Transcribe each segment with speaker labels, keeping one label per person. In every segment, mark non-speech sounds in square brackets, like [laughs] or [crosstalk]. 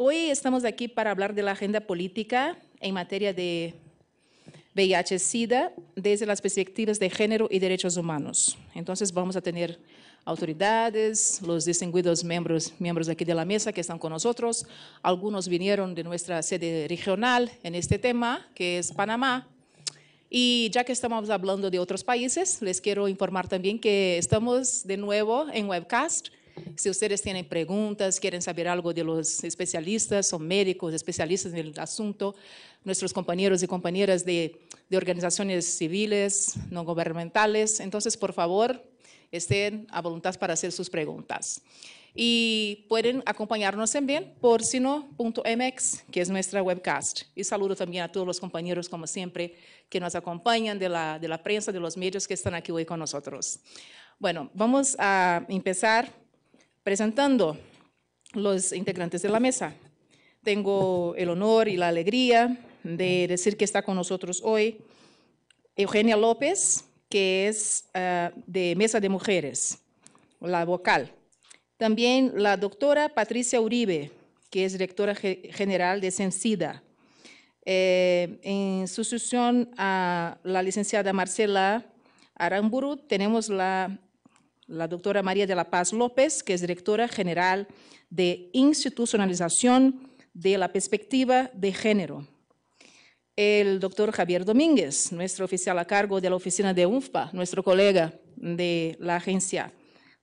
Speaker 1: Hoy estamos aquí para hablar de la agenda política en materia de VIH-Sida desde las perspectivas de género y derechos humanos. Entonces vamos a tener autoridades, los distinguidos miembros, miembros aquí de la mesa que están con nosotros. Algunos vinieron de nuestra sede regional en este tema, que es Panamá. Y ya que estamos hablando de otros países, les quiero informar también que estamos de nuevo en webcast si ustedes tienen preguntas, quieren saber algo de los especialistas, son médicos, especialistas en el asunto, nuestros compañeros y compañeras de, organizaciones civiles, no gubernamentales, entonces por favor estén a voluntad para hacer sus preguntas. Y pueden acompañarnos también por sino.mx, que es nuestra webcast. Y saludo también a todos los compañeros, como siempre, que nos acompañan de la, de la prensa, de los medios que están aquí hoy con nosotros. Bueno, vamos a empezar presentando los integrantes de la mesa. Tengo el honor y la alegría de decir que está con nosotros hoy Eugenia López, que es eh, de Mesa de Mujeres, la vocal. También la doctora Patricia Uribe, que es directora general de CENSIDA. Eh, en sucesión a la licenciada Marcela Aramburu, tenemos la la doctora María de la Paz López, que es directora general de institucionalización de la perspectiva de género. El doctor Javier Domínguez, nuestro oficial a cargo de la oficina de UNFPA, nuestro colega de la agencia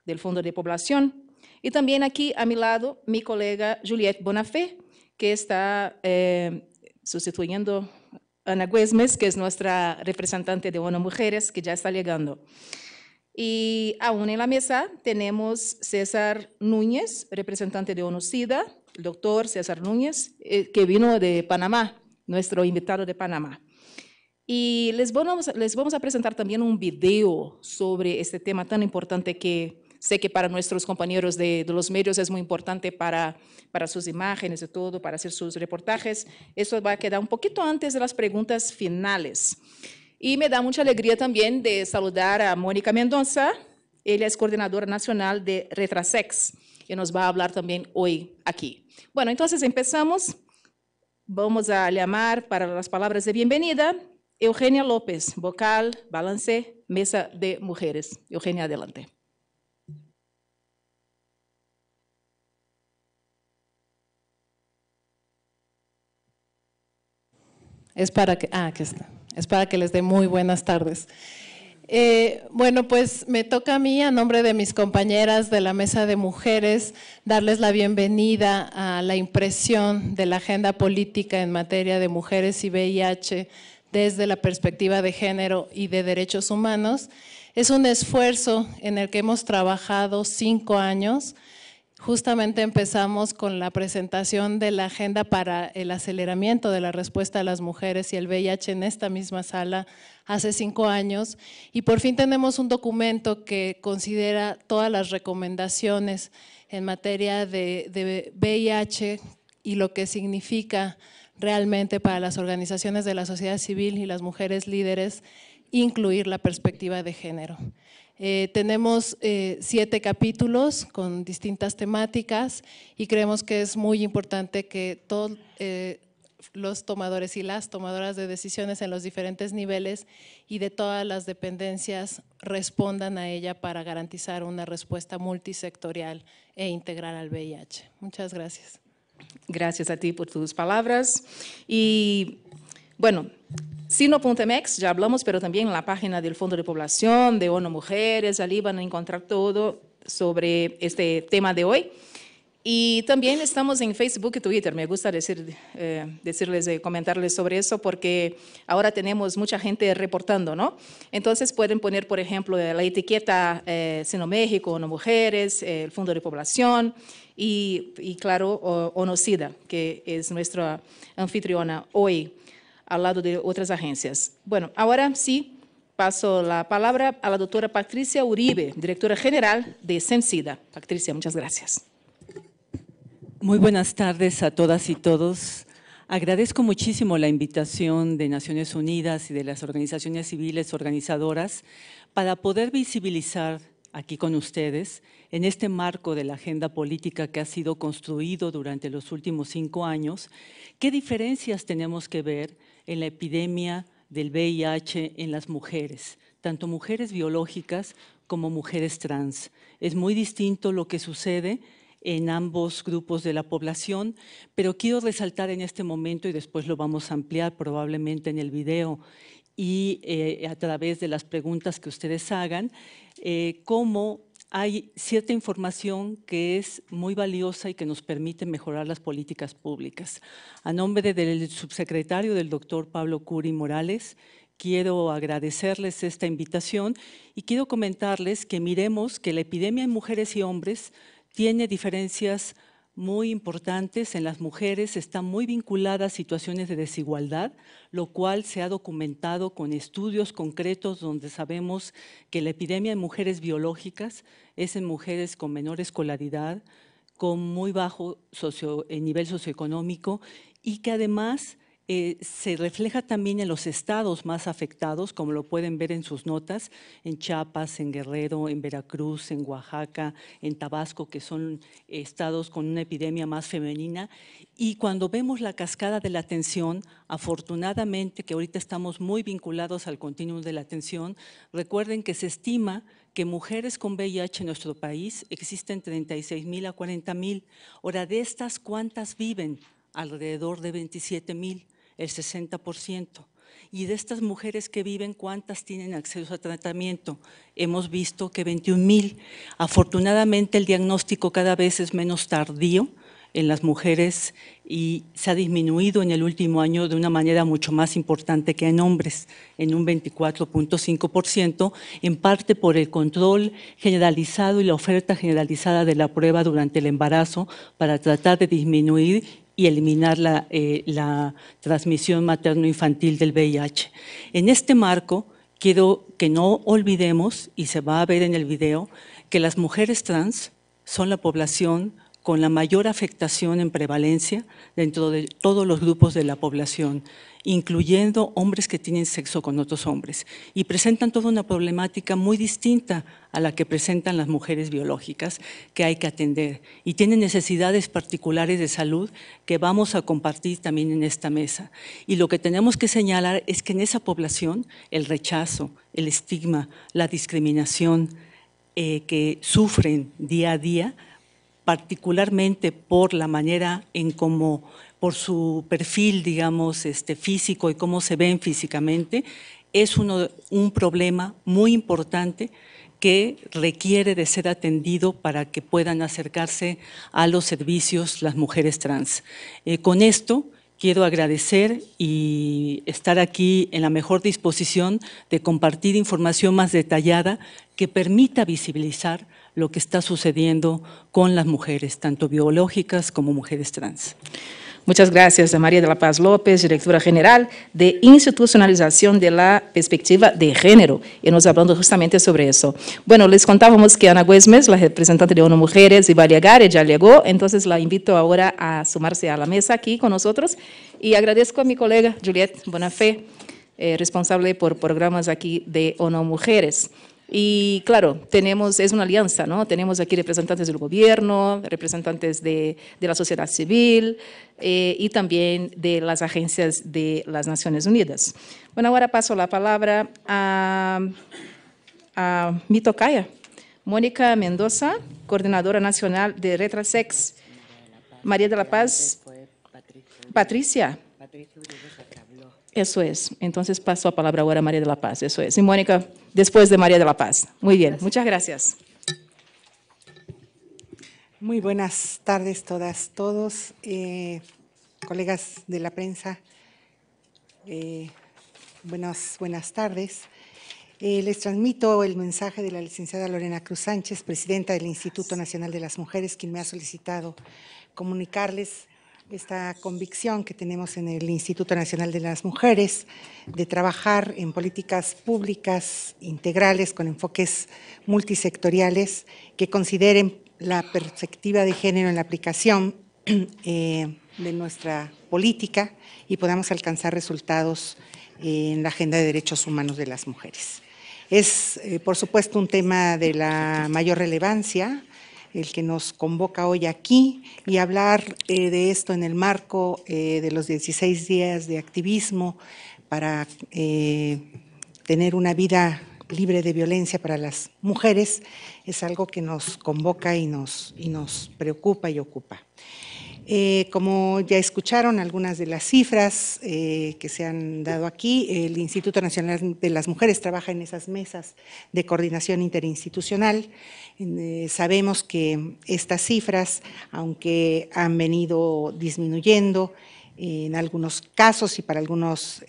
Speaker 1: del Fondo de Población. Y también aquí a mi lado mi colega Juliette Bonafé, que está eh, sustituyendo a Ana Güesmes, que es nuestra representante de ONU Mujeres, que ya está llegando. Y aún en la mesa tenemos César Núñez, representante de onu el doctor César Núñez, eh, que vino de Panamá, nuestro invitado de Panamá. Y les vamos, les vamos a presentar también un video sobre este tema tan importante que sé que para nuestros compañeros de, los medios es muy importante para, para sus imágenes y todo, para hacer sus reportajes. Eso va a quedar un poquito antes de las preguntas finales. Y me da mucha alegría también de saludar a Mónica Mendoza, Ella es coordinadora nacional de Retrasex que nos va a hablar también hoy aquí. Bueno, entonces empezamos. Vamos a llamar para las palabras de bienvenida Eugenia López, vocal, balance, mesa de mujeres. Eugenia, adelante.
Speaker 2: Es para que... Ah, aquí está. Es para que les dé muy buenas tardes. Eh, bueno, pues me toca a mí, a nombre de mis compañeras de la Mesa de Mujeres, darles la bienvenida a la impresión de la agenda política en materia de mujeres y VIH desde la perspectiva de género y de derechos humanos. Es un esfuerzo en el que hemos trabajado cinco años Justamente empezamos con la presentación de la agenda para el aceleramiento de la respuesta a las mujeres y el VIH en esta misma sala hace cinco años y por fin tenemos un documento que considera todas las recomendaciones en materia de, VIH y lo que significa realmente para las organizaciones de la sociedad civil y las mujeres líderes incluir la perspectiva de género. Eh, tenemos eh, siete capítulos con distintas temáticas y creemos que es muy importante que todos eh, los tomadores y las tomadoras de decisiones en los diferentes niveles y de todas las dependencias respondan a ella para garantizar una respuesta multisectorial e integral al VIH.
Speaker 1: Muchas gracias. Gracias a ti por tus palabras. Y bueno, Sino.mex, ya hablamos, pero también en la página del Fondo de Población, de ONU Mujeres, allí van a encontrar todo sobre este tema de hoy. Y también estamos en Facebook y Twitter. Me gusta eh, decirles, eh, comentarles sobre eso porque ahora tenemos mucha gente reportando, ¿no? Entonces pueden poner, por ejemplo, la etiqueta eh, Sino México, ONU Mujeres, el Fondo de Población y, claro, ONU SIDA, que es nuestra anfitriona hoy al lado de otras agencias. Bueno, ahora sí paso la palabra a la doctora Patricia Uribe, directora general de CENSIDA. Patricia, muchas gracias.
Speaker 3: Muy buenas tardes a todas y todos. Agradezco muchísimo la invitación de Naciones Unidas y de las organizaciones civiles organizadoras para poder visibilizar aquí con ustedes en este marco de la agenda política que ha sido construido durante los últimos cinco años, qué diferencias tenemos que ver en la epidemia del VIH en las mujeres, tanto mujeres biológicas como mujeres trans. Es muy distinto lo que sucede en ambos grupos de la población, pero quiero resaltar en este momento, y después lo vamos a ampliar probablemente en el video y eh, a través de las preguntas que ustedes hagan, eh, cómo hay cierta información que es muy valiosa y que nos permite mejorar las políticas públicas. A nombre del subsecretario del doctor Pablo Curi Morales, quiero agradecerles esta invitación y quiero comentarles que miremos que la epidemia en mujeres y hombres tiene diferencias muy importantes en las mujeres están muy vinculadas a situaciones de desigualdad, lo cual se ha documentado con estudios concretos donde sabemos que la epidemia en mujeres biológicas es en mujeres con menor escolaridad, con muy bajo eh, nivel socioeconómico y que además eh, se refleja también en los estados más afectados, como lo pueden ver en sus notas, en Chiapas, en Guerrero, en Veracruz, en Oaxaca, en Tabasco, que son estados con una epidemia más femenina. Y cuando vemos la cascada de la atención, afortunadamente que ahorita estamos muy vinculados al continuum de la atención, recuerden que se estima que mujeres con VIH en nuestro país existen 36 mil a 40 mil. Ahora, de estas, ¿cuántas viven? Alrededor de 27 mil el 60%. Y de estas mujeres que viven, ¿cuántas tienen acceso a tratamiento? Hemos visto que 21.000. Afortunadamente el diagnóstico cada vez es menos tardío en las mujeres y se ha disminuido en el último año de una manera mucho más importante que en hombres, en un 24.5%, en parte por el control generalizado y la oferta generalizada de la prueba durante el embarazo para tratar de disminuir y eliminar eh, la, transmisión materno-infantil del VIH. En este marco, quiero que no olvidemos, y se va a ver en el video, que las mujeres trans son la población con la mayor afectación en prevalencia dentro de todos los grupos de la población, incluyendo hombres que tienen sexo con otros hombres, y presentan toda una problemática muy distinta a la que presentan las mujeres biológicas que hay que atender, y tienen necesidades particulares de salud que vamos a compartir también en esta mesa. Y lo que tenemos que señalar es que en esa población el rechazo, el estigma, la discriminación eh, que sufren día a día particularmente por la manera en cómo, por su perfil, digamos, este, físico y cómo se ven físicamente, es un problema muy importante que requiere de ser atendido para que puedan acercarse a los servicios las mujeres trans. Eh, con esto quiero agradecer y estar aquí en la mejor disposición de compartir información más detallada que permita visibilizar lo que está sucediendo
Speaker 1: con las mujeres, tanto biológicas como mujeres trans. Muchas gracias a María de la Paz López, directora general de Institucionalización de la Perspectiva de Género, y nos hablando justamente sobre eso. Bueno, les contábamos que Ana Güesmes, la representante de ONU Mujeres, y a llegar, ya llegó, entonces la invito ahora a sumarse a la mesa aquí con nosotros y agradezco a mi colega Juliette Bonafé, eh, responsable por programas aquí de ONU Mujeres. Y claro, tenemos, es una alianza, ¿no? Tenemos aquí representantes del gobierno, representantes de, la sociedad civil eh, y también de las agencias de las Naciones Unidas. Bueno, ahora paso la palabra a, a Mónica Mendoza, coordinadora nacional de Retrasex, María de la Paz, Patricia. Eso es. Entonces paso la palabra ahora a María de la Paz. Eso es. Y Mónica, después de María de la Paz. Muy bien, muchas gracias.
Speaker 4: Muy buenas tardes todas, todos, eh, colegas de la prensa. Eh, buenas, tardes. Eh, les transmito el mensaje de la licenciada Lorena Cruz Sánchez, presidenta del Instituto Nacional de las Mujeres, quien me ha solicitado comunicarles esta convicción que tenemos en el Instituto Nacional de las Mujeres de trabajar en políticas públicas integrales con enfoques multisectoriales que consideren la perspectiva de género en la aplicación [clears throat] eh, de nuestra política y podamos alcanzar resultados eh, en la agenda de derechos humanos de las mujeres. Es, eh, por supuesto, un tema de la mayor relevancia el que nos convoca hoy aquí y hablar eh, de esto en el marco eh, de los 16 días de activismo para eh, tener una vida libre de violencia para las mujeres es algo que nos convoca y nos preocupa y ocupa. Eh, como ya escucharon algunas de las cifras eh, que se han dado aquí, el Instituto Nacional de las Mujeres trabaja en esas mesas de coordinación interinstitucional. Eh, sabemos que estas cifras, aunque han venido disminuyendo en algunos casos y para algunos,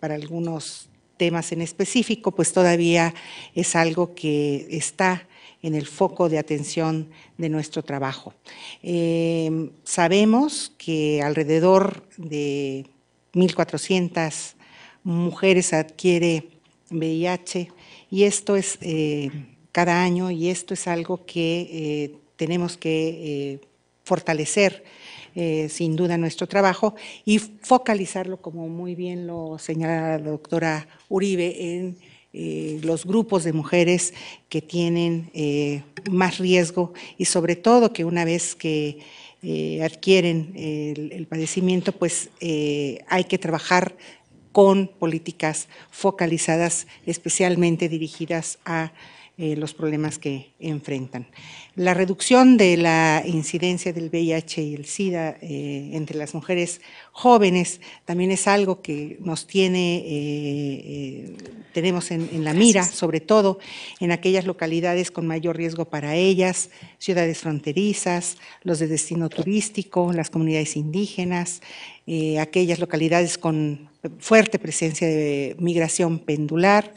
Speaker 4: para algunos temas en específico, pues todavía es algo que está en el foco de atención de nuestro trabajo. Eh, sabemos que alrededor de 1.400 mujeres adquiere VIH y esto es eh, cada año y esto es algo que eh, tenemos que fortalecer. sin duda nuestro trabajo y focalizarlo, como muy bien lo señala la doctora Uribe, en eh, los grupos de mujeres que tienen eh, más riesgo y sobre todo que una vez que eh, adquieren el, el, padecimiento, pues hay que trabajar con políticas focalizadas, especialmente dirigidas a eh, los problemas que enfrentan. La reducción de la incidencia del VIH y el SIDA eh, entre las mujeres jóvenes también es algo que nos tiene, eh, tenemos en, la mira, sobre todo en aquellas localidades con mayor riesgo para ellas, ciudades fronterizas, los de destino turístico, las comunidades indígenas, aquellas localidades con fuerte presencia de migración pendular.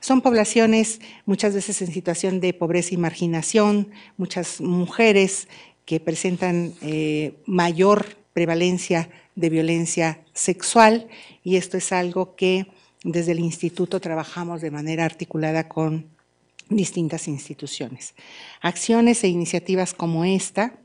Speaker 4: Son poblaciones muchas veces en situación de pobreza y marginación, muchas mujeres que presentan eh, mayor prevalencia de violencia sexual y esto es algo que desde el instituto trabajamos de manera articulada con distintas instituciones. Acciones e iniciativas como esta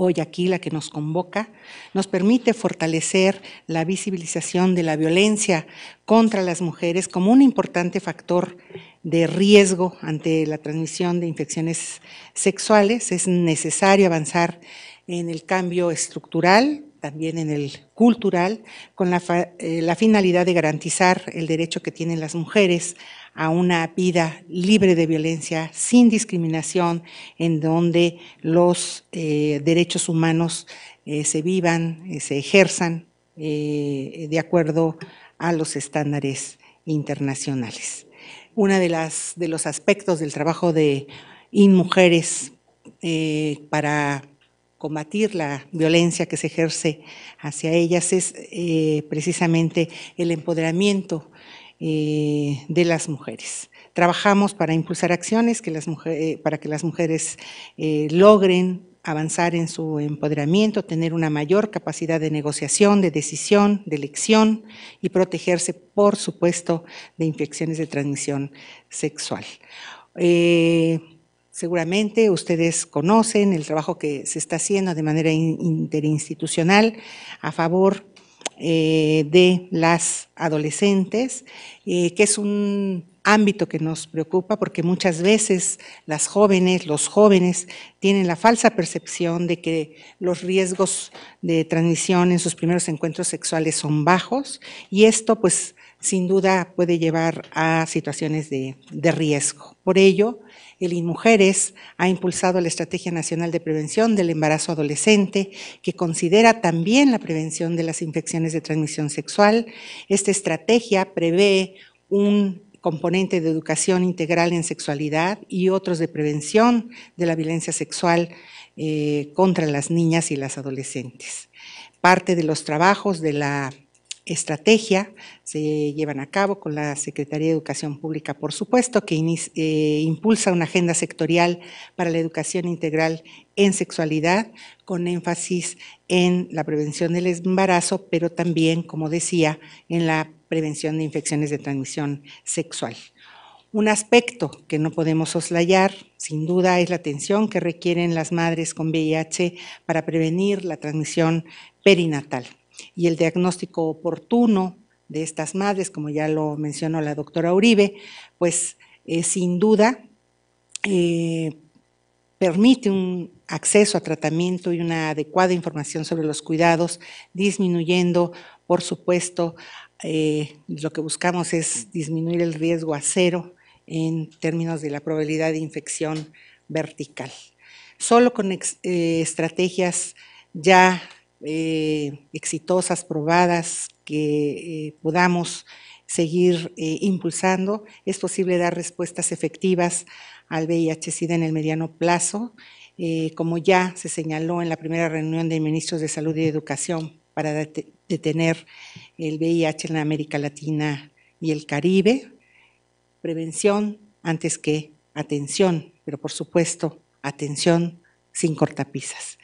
Speaker 4: hoy aquí, la que nos convoca, nos permite fortalecer la visibilización de la violencia contra las mujeres como un importante factor de riesgo ante la transmisión de infecciones sexuales. Es necesario avanzar en el cambio estructural también en el cultural, con eh, la, finalidad de garantizar el derecho que tienen las mujeres a una vida libre de violencia, sin discriminación, en donde los eh, derechos humanos eh, se vivan, se ejerzan de acuerdo a los estándares internacionales. Uno de, de los aspectos del trabajo de InMujeres para combatir la violencia que se ejerce hacia ellas es eh, precisamente el empoderamiento eh, de las mujeres. Trabajamos para impulsar acciones que eh, para que las mujeres logren avanzar en su empoderamiento, tener una mayor capacidad de negociación, de decisión, de elección y protegerse, por supuesto, de infecciones de transmisión sexual. Seguramente ustedes conocen el trabajo que se está haciendo de manera interinstitucional a favor eh, de las adolescentes, eh, que es un ámbito que nos preocupa porque muchas veces las jóvenes, los jóvenes tienen la falsa percepción de que los riesgos de transmisión en sus primeros encuentros sexuales son bajos y esto pues sin duda puede llevar a situaciones de, de riesgo. Por ello, el INMUJERES ha impulsado la Estrategia Nacional de Prevención del Embarazo Adolescente, que considera también la prevención de las infecciones de transmisión sexual. Esta estrategia prevé un componente de educación integral en sexualidad y otros de prevención de la violencia sexual eh, contra las niñas y las adolescentes. Parte de los trabajos de la estrategia se llevan a cabo con la Secretaría de Educación Pública, por supuesto, que eh, impulsa una agenda sectorial para la educación integral en sexualidad, con énfasis en la prevención del embarazo, pero también, como decía, en la prevención de infecciones de transmisión sexual. Un aspecto que no podemos soslayar, sin duda, es la atención que requieren las madres con VIH para prevenir la transmisión perinatal y el diagnóstico oportuno de estas madres, como ya lo mencionó la doctora Uribe, pues eh, sin duda eh, permite un acceso a tratamiento y una adecuada información sobre los cuidados, disminuyendo, por supuesto, eh, lo que buscamos es disminuir el riesgo a cero en términos de la probabilidad de infección vertical. Solo con estrategias ya eh, exitosas, probadas, que eh, podamos seguir eh, impulsando. Es posible dar respuestas efectivas al VIH-Sida en el mediano plazo, como ya se señaló en la primera reunión de ministros de Salud y Educación para detener el VIH en América Latina y el Caribe. Prevención antes que atención, pero por supuesto, atención sin cortapisas.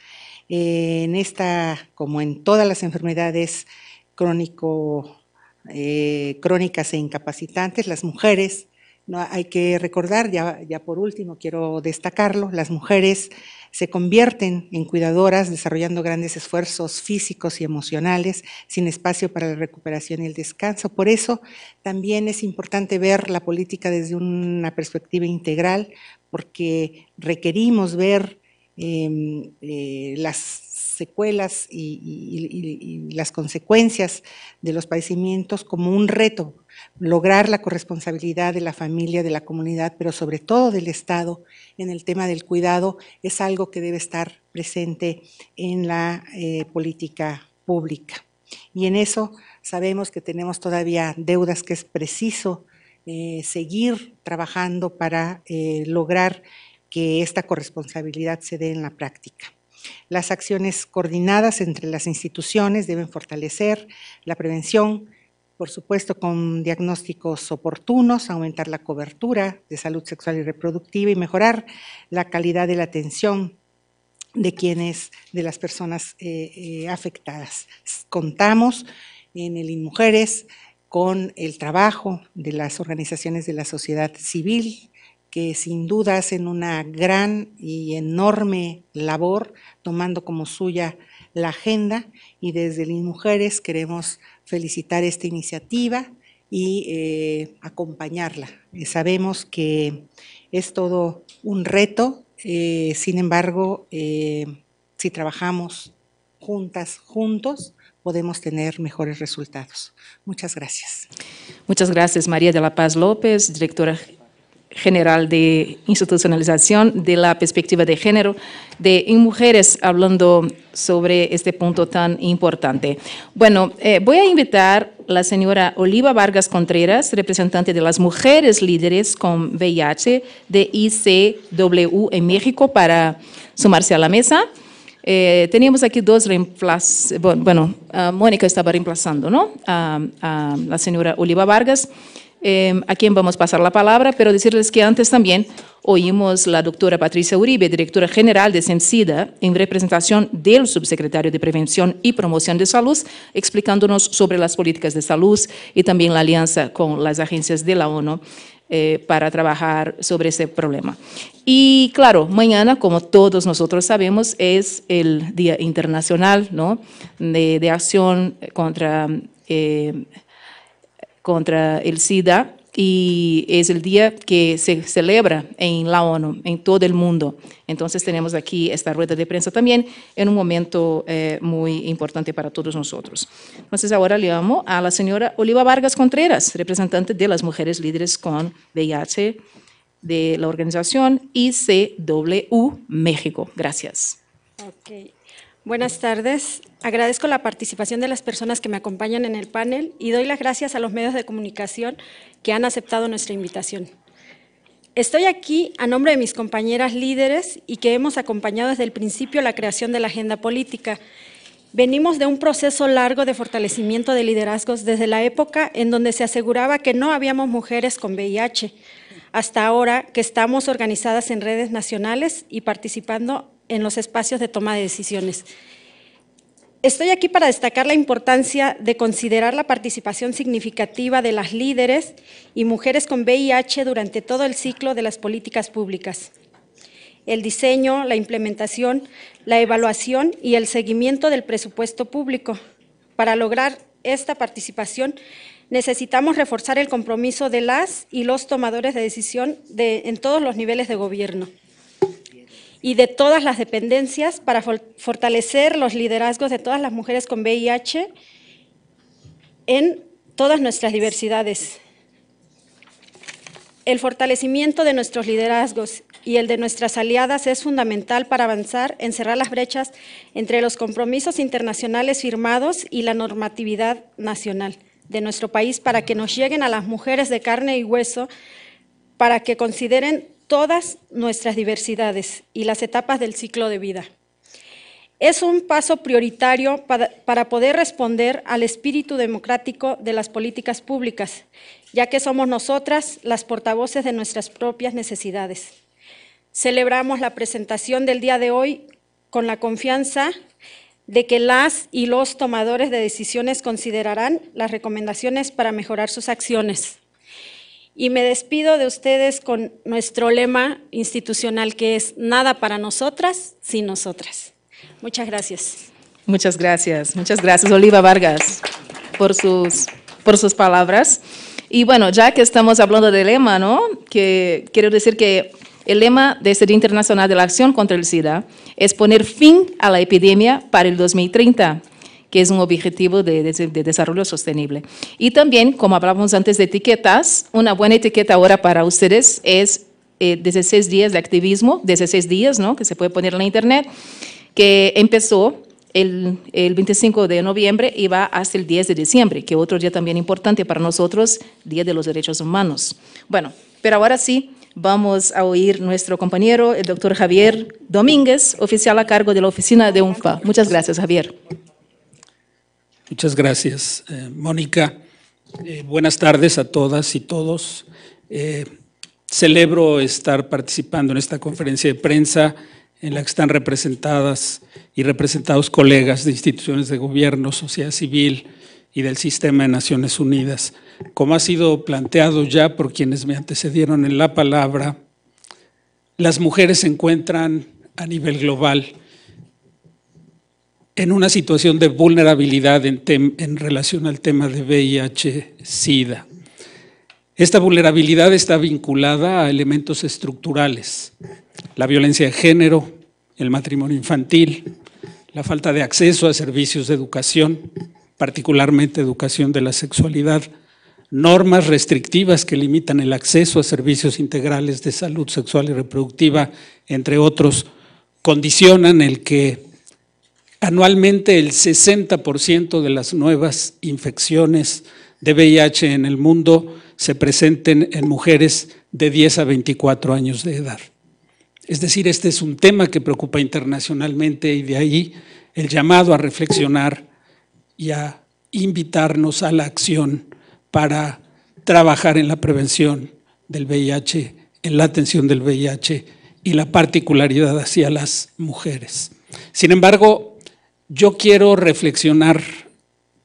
Speaker 4: Eh, en esta, como en todas las enfermedades crónico, eh, crónicas e incapacitantes, las mujeres, no, hay que recordar, ya por último quiero destacarlo, las mujeres se convierten en cuidadoras desarrollando grandes esfuerzos físicos y emocionales sin espacio para la recuperación y el descanso. Por eso también es importante ver la política desde una perspectiva integral, porque requerimos ver Em, eh, las secuelas y, las consecuencias de los padecimientos como un reto, lograr la corresponsabilidad de la familia, de la comunidad, pero sobre todo del Estado en el tema del cuidado, es algo que debe estar presente en la eh, política pública. Y en eso sabemos que tenemos todavía deudas que es preciso eh, seguir trabajando para lograr que esta corresponsabilidad se dé en la práctica. Las acciones coordinadas entre las instituciones deben fortalecer la prevención, por supuesto con diagnósticos oportunos, aumentar la cobertura de salud sexual y reproductiva y mejorar la calidad de la atención de quienes, de las personas eh, eh, afectadas. Contamos en el INMUJERES con el trabajo de las organizaciones de la sociedad civil, que sin duda hacen una gran y enorme labor tomando como suya la agenda y desde las mujeres queremos felicitar esta iniciativa y eh, acompañarla. Eh, sabemos que es todo un reto, eh, sin embargo, si trabajamos juntas, juntos, podemos
Speaker 1: tener mejores resultados.
Speaker 4: Muchas gracias.
Speaker 1: Muchas gracias, María de la Paz López, directora General de Institucionalización de la Perspectiva de Género de Mujeres, hablando sobre este punto tan importante. Bueno, eh, voy a invitar a la señora Oliva Vargas Contreras, representante de las mujeres líderes con VIH de ICW en México, para sumarse a la mesa. Eh, teníamos aquí dos reemplazos, bueno, ah, Mónica estaba reemplazando, ¿no? a ah, ah, la señora Oliva Vargas. Em, a quien vamos a pasar la palabra, pero decirles que antes también oímos la doctora Patricia Uribe, directora general de SEMSIDA, en representación del subsecretario de Prevención y Promoción de Salud, explicándonos sobre las políticas de salud y también la alianza con las agencias de la ONU. Eh, para trabajar sobre ese problema. Y claro, mañana, como todos nosotros sabemos, es el Día Internacional de, Acción contra eh, contra el SIDA y es el día que se celebra en la ONU, en todo el mundo. Entonces tenemos aquí esta rueda de prensa también en un momento eh, muy importante para todos nosotros. Entonces ahora le llamo a la señora Oliva Vargas Contreras, representante de las mujeres líderes con VIH de la organización ICW México. Gracias.
Speaker 5: Okay. Buenas tardes. Agradezco la participación de las personas que me acompañan en el panel y doy las gracias a los medios de comunicación que han aceptado nuestra invitación. Estoy aquí a nombre de mis compañeras líderes y que hemos acompañado desde el principio la creación de la agenda política. Venimos de un proceso largo de fortalecimiento de liderazgos desde la época en donde se aseguraba que no habíamos mujeres con VIH, hasta ahora que estamos organizadas en redes nacionales y participando en los espacios de toma de decisiones. Estoy aquí para destacar la importancia de considerar la participación significativa de las líderes y mujeres con VIH durante todo el ciclo de las políticas públicas. El diseño, la implementación, la evaluación y el seguimiento del presupuesto público. Para lograr esta participación necesitamos reforzar el compromiso de las y los tomadores de decisión en todos los niveles de gobierno y de todas las dependencias para fortalecer los liderazgos de todas las mujeres con VIH en todas nuestras diversidades. El fortalecimiento de nuestros liderazgos y el de nuestras aliadas es fundamental para avanzar en cerrar las brechas entre los compromisos internacionales firmados y la normatividad nacional de nuestro país para que nos lleguen a las mujeres de carne y hueso, para que consideren todas nuestras diversidades y las etapas del ciclo de vida. Es un paso prioritario para, poder responder al espíritu democrático de las políticas públicas, ya que somos nosotras las portavoces de nuestras propias necesidades. Celebramos la presentación del día de hoy con la confianza de que las y los tomadores de decisiones considerarán las recomendaciones para mejorar sus acciones. Y me despido de ustedes con nuestro lema institucional que es nada para nosotras sin nosotras. Muchas gracias.
Speaker 1: Muchas gracias, muchas gracias Oliva Vargas por sus, por sus palabras. Y bueno, ya que estamos hablando del lema, ¿no? Que quiero decir que el lema de este Día Internacional de la Acción contra el SIDA es poner fin a la epidemia para el 2030 que es un objetivo de, desarrollo sostenible. Y también, como hablábamos antes de etiquetas, una buena etiqueta ahora para ustedes es eh, 16 días de activismo, desde 16 días, ¿no? Que se puede poner en la internet, que empezó el, 25 de noviembre y va hasta el 10 de diciembre, que otro día también importante para nosotros, Día de los Derechos Humanos. Bueno, pero ahora sí vamos a oír nuestro compañero, el doctor Javier Domínguez, oficial a cargo de la oficina de UNFA. Muchas gracias, Javier.
Speaker 6: Muchas gracias, eh, Mónica. Eh, buenas tardes a todas y todos. Eh, celebro estar participando en esta conferencia de prensa en la que están representadas y representados colegas de instituciones de gobierno, sociedad civil y del sistema de Naciones Unidas. Como ha sido planteado ya por quienes me antecedieron en la palabra, las mujeres se encuentran a nivel global en una situación de vulnerabilidad en, relación al tema de VIH-Sida. Esta vulnerabilidad está vinculada a elementos estructurales, la violencia de género, el matrimonio infantil, la falta de acceso a servicios de educación, particularmente educación de la sexualidad, normas restrictivas que limitan el acceso a servicios integrales de salud sexual y reproductiva, entre otros, condicionan el que Anualmente el 60% de las nuevas infecciones de VIH en el mundo se presenten en mujeres de 10 a 24 años de edad. Es decir, este es un tema que preocupa internacionalmente y de ahí el llamado a reflexionar y a invitarnos a la acción para trabajar en la prevención del VIH, en la atención del VIH y la particularidad hacia las mujeres. Sin embargo, yo quiero reflexionar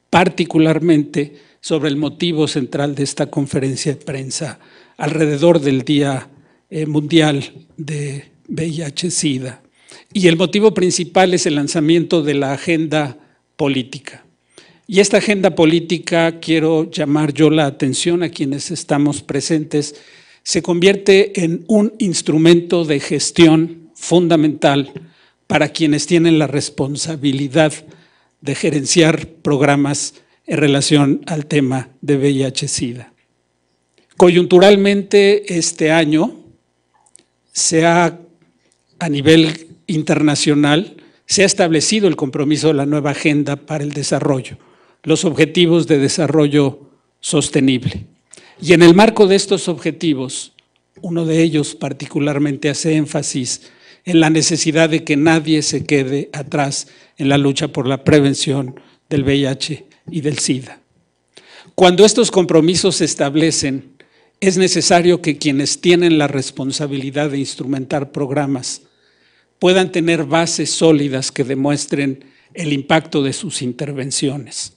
Speaker 6: particularmente sobre el motivo central de esta conferencia de prensa alrededor del Día eh, Mundial de VIH-Sida. Y el motivo principal es el lanzamiento de la agenda política. Y esta agenda política, quiero llamar yo la atención a quienes estamos presentes, se convierte en un instrumento de gestión fundamental para quienes tienen la responsabilidad de gerenciar programas en relación al tema de VIH-Sida. Coyunturalmente, este año se ha, a nivel internacional, se ha establecido el compromiso de la nueva agenda para el desarrollo, los objetivos de desarrollo sostenible. Y en el marco de estos objetivos, uno de ellos particularmente hace énfasis en la necesidad de que nadie se quede atrás en la lucha por la prevención del VIH y del SIDA. Cuando estos compromisos se establecen, es necesario que quienes tienen la responsabilidad de instrumentar programas puedan tener bases sólidas que demuestren el impacto de sus intervenciones.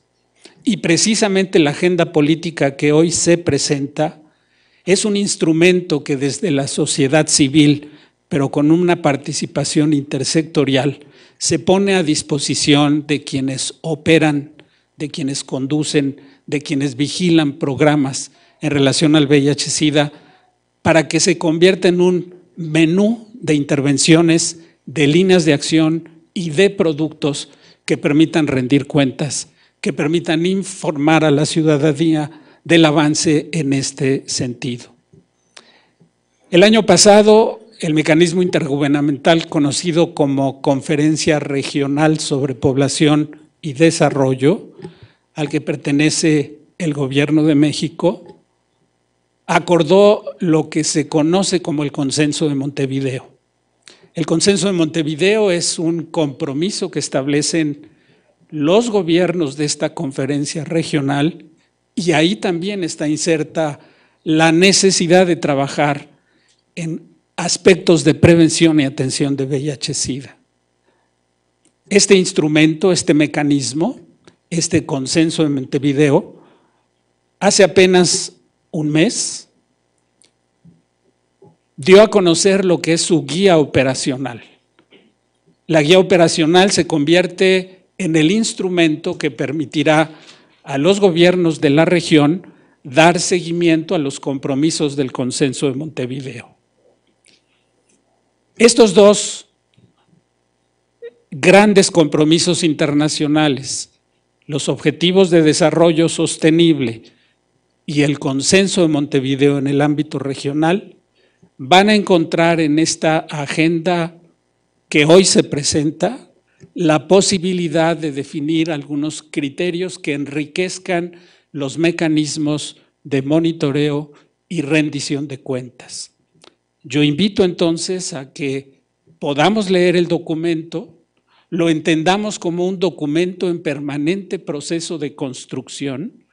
Speaker 6: Y precisamente la agenda política que hoy se presenta es un instrumento que desde la sociedad civil pero con una participación intersectorial, se pone a disposición de quienes operan, de quienes conducen, de quienes vigilan programas en relación al VIH-Sida, para que se convierta en un menú de intervenciones, de líneas de acción y de productos que permitan rendir cuentas, que permitan informar a la ciudadanía del avance en este sentido. El año pasado el mecanismo intergubernamental conocido como Conferencia Regional sobre Población y Desarrollo, al que pertenece el gobierno de México, acordó lo que se conoce como el Consenso de Montevideo. El Consenso de Montevideo es un compromiso que establecen los gobiernos de esta conferencia regional y ahí también está inserta la necesidad de trabajar en aspectos de prevención y atención de VIH-Sida. Este instrumento, este mecanismo, este consenso de Montevideo, hace apenas un mes, dio a conocer lo que es su guía operacional. La guía operacional se convierte en el instrumento que permitirá a los gobiernos de la región dar seguimiento a los compromisos del consenso de Montevideo. Estos dos grandes compromisos internacionales, los Objetivos de Desarrollo Sostenible y el Consenso de Montevideo en el ámbito regional, van a encontrar en esta agenda que hoy se presenta la posibilidad de definir algunos criterios que enriquezcan los mecanismos de monitoreo y rendición de cuentas. Yo invito entonces a que podamos leer el documento, lo entendamos como un documento en permanente proceso de construcción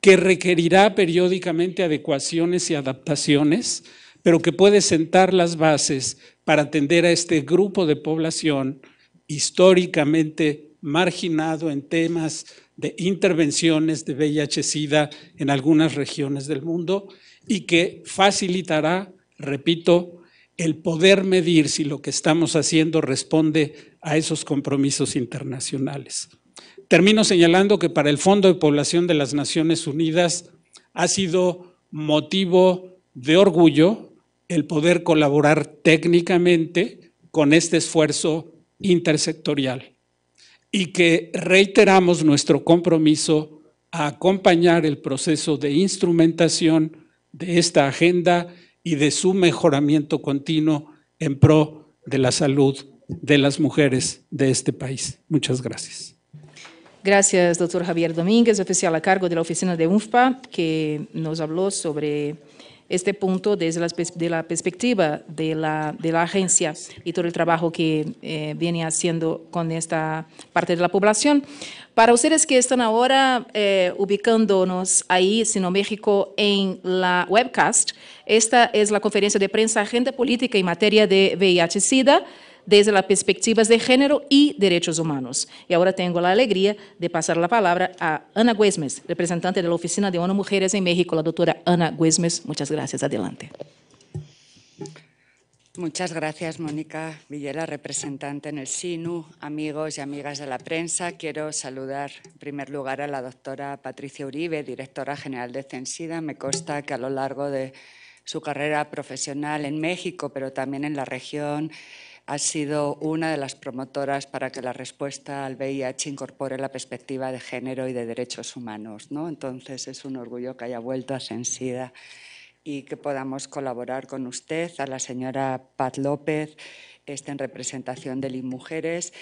Speaker 6: que requerirá periódicamente adecuaciones y adaptaciones, pero que puede sentar las bases para atender a este grupo de población históricamente marginado en temas de intervenciones de VIH-Sida en algunas regiones del mundo y que facilitará repito, el poder medir si lo que estamos haciendo responde a esos compromisos internacionales. Termino señalando que para el Fondo de Población de las Naciones Unidas ha sido motivo de orgullo el poder colaborar técnicamente con este esfuerzo intersectorial y que reiteramos nuestro compromiso a acompañar el proceso de instrumentación de esta agenda y de su mejoramiento continuo en pro de la salud de las mujeres de este país. Muchas gracias.
Speaker 1: Gracias, doctor Javier Domínguez, oficial a cargo de la oficina de UNFPA, que nos habló sobre este punto desde la, perspectiva de la, agencia y todo el trabajo que eh, viene haciendo con esta parte de la población. Para ustedes que están ahora eh, ubicándonos ahí, Sino México, en la webcast, esta es la conferencia de prensa Agenda Política en materia de VIH-Sida desde las perspectivas de género y derechos humanos. Y ahora tengo la alegría de pasar la palabra a Ana Güesmes, representante de la Oficina de ONU Mujeres en México, la doctora Ana Güesmes. Muchas gracias. Adelante.
Speaker 7: Muchas gracias, Mónica Villela, representante en el SINU, amigos y amigas de la prensa. Quiero saludar en primer lugar a la doctora Patricia Uribe, directora general de Censida. Me consta que a lo largo de su carrera profesional en México, pero también en la región ha sido una de las promotoras para que la respuesta al VIH incorpore la perspectiva de género y de derechos humanos. ¿no? Entonces es un orgullo que haya vuelto a Sensida y que podamos colaborar con usted, a la señora Pat López, este en representación de Mujeres,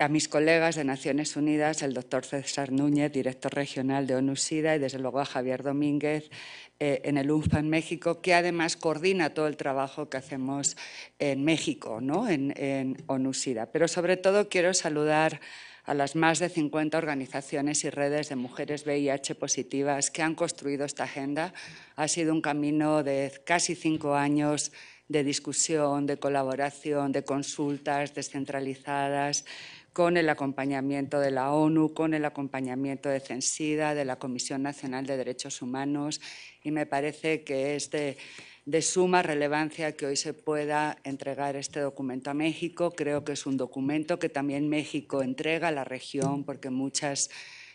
Speaker 7: a mis colegas de Naciones Unidas, el doctor César Núñez, director regional de ONU-SIDA, y desde luego a Javier Domínguez, eh, en el UNFPA en México, que además coordina todo el trabajo que hacemos en México, ¿no? en, en ONUSIDA. Pero sobre todo quiero saludar a las más de 50 organizaciones y redes de mujeres VIH positivas que han construido esta agenda. Ha sido un camino de casi cinco años de discusión, de colaboración, de consultas descentralizadas, con el acompañamiento de la ONU, con el acompañamiento de CENSIDA, de la Comisión Nacional de Derechos Humanos y me parece que es de, suma relevancia que hoy se pueda entregar este documento a México. Creo que es un documento que también México entrega a la región porque muchas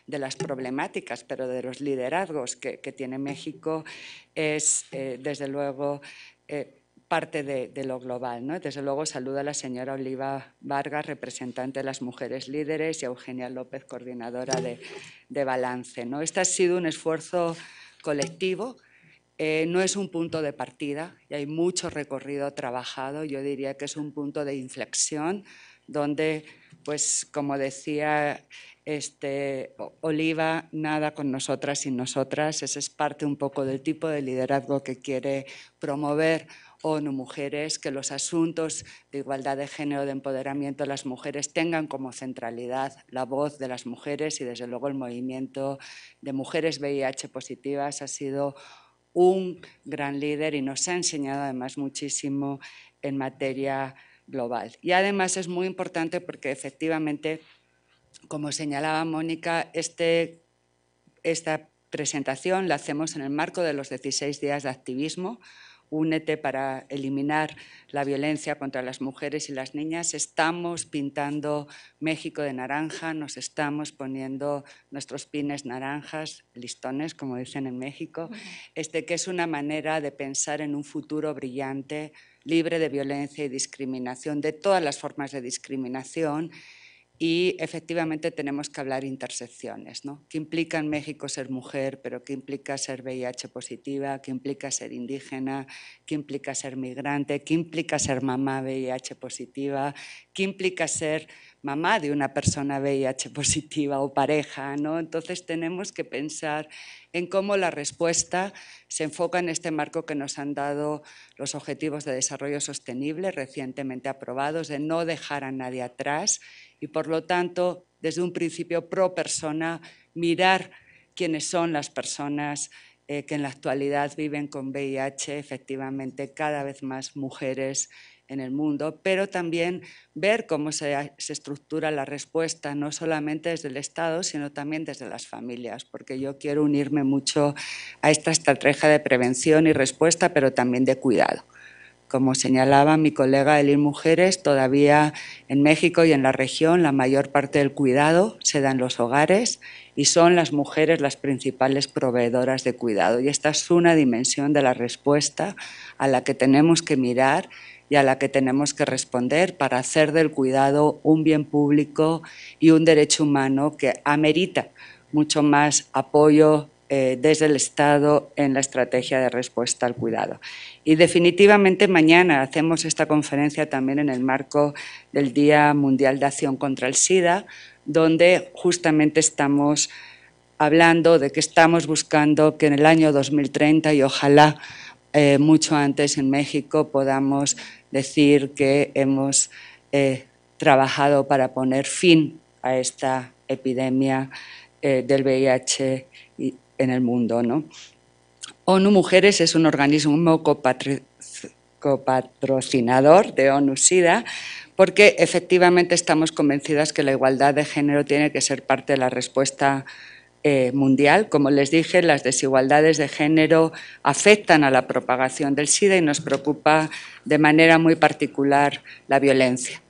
Speaker 7: de las problemáticas, pero de los liderazgos que, tiene México es, eh, desde luego, eh, parte de, lo global. ¿no? Desde luego saluda a la señora Oliva Vargas, representante de las mujeres líderes, y a Eugenia López, coordinadora de, Balance. ¿no? Este ha sido un esfuerzo colectivo, eh, no es un punto de partida, y hay mucho recorrido trabajado, yo diría que es un punto de inflexión donde, pues como decía este, Oliva, nada con nosotras y nosotras, ese es parte un poco del tipo de liderazgo que quiere promover ONU Mujeres, que los asuntos de igualdad de género, de empoderamiento de las mujeres tengan como centralidad la voz de las mujeres y desde luego el movimiento de mujeres VIH positivas ha sido un gran líder y nos ha enseñado además muchísimo en materia global. Y además es muy importante porque efectivamente, como señalaba Mónica, este, esta presentación la hacemos en el marco de los 16 días de activismo, Únete para eliminar la violencia contra las mujeres y las niñas. Estamos pintando México de naranja, nos estamos poniendo nuestros pines naranjas, listones, como dicen en México, este, que es una manera de pensar en un futuro brillante, libre de violencia y discriminación, de todas las formas de discriminación y efectivamente tenemos que hablar intersecciones, ¿no? ¿Qué implica en México ser mujer, pero qué implica ser VIH positiva, qué implica ser indígena, qué implica ser migrante, qué implica ser mamá VIH positiva, qué implica ser mamá de una persona VIH positiva o pareja, ¿no? Entonces tenemos que pensar en cómo la respuesta se enfoca en este marco que nos han dado los Objetivos de Desarrollo Sostenible recientemente aprobados, de no dejar a nadie atrás y por lo tanto, desde un principio pro persona, mirar quiénes son las personas eh, que en la actualidad viven con VIH, efectivamente cada vez más mujeres en el mundo, pero también ver cómo se, se, estructura la respuesta, no solamente desde el Estado, sino también desde las familias, porque yo quiero unirme mucho a esta estrategia de prevención y respuesta, pero también de cuidado. Como señalaba mi colega Elin Mujeres, todavía en México y en la región la mayor parte del cuidado se da en los hogares y son las mujeres las principales proveedoras de cuidado. Y esta es una dimensión de la respuesta a la que tenemos que mirar y a la que tenemos que responder para hacer del cuidado un bien público y un derecho humano que amerita mucho más apoyo, eh, desde el Estado en la estrategia de respuesta al cuidado. Y definitivamente mañana hacemos esta conferencia también en el marco del Día Mundial de Acción contra el SIDA, donde justamente estamos hablando de que estamos buscando que en el año 2030 y ojalá eh, mucho antes en México podamos decir que hemos eh, trabajado para poner fin a esta epidemia del VIH en el mundo. ¿no? ONU Mujeres es un organismo copatrocinador de ONU SIDA, porque efectivamente estamos convencidas que la igualdad de género tiene que ser parte de la respuesta eh, mundial. Como les dije, las desigualdades de género afectan a la propagación del SIDA y nos preocupa de manera muy particular la violencia.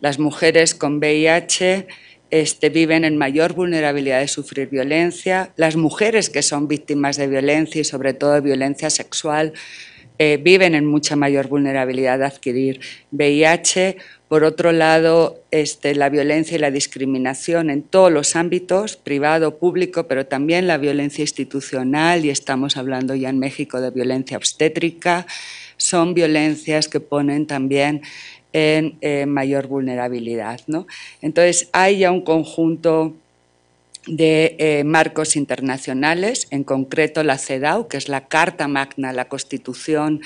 Speaker 7: Las mujeres con VIH este, viven en mayor vulnerabilidad de sufrir violencia, las mujeres que son víctimas de violencia y sobre todo de violencia sexual eh, viven en mucha mayor vulnerabilidad de adquirir VIH. Por otro lado, este, la violencia y la discriminación en todos los ámbitos, privado, público, pero también la violencia institucional, y estamos hablando ya en México de violencia obstétrica, son violencias que ponen también en eh, mayor vulnerabilidad. ¿no? Entonces, hay ya un conjunto de eh, marcos internacionales, en concreto la CEDAW, que es la Carta Magna, la Constitución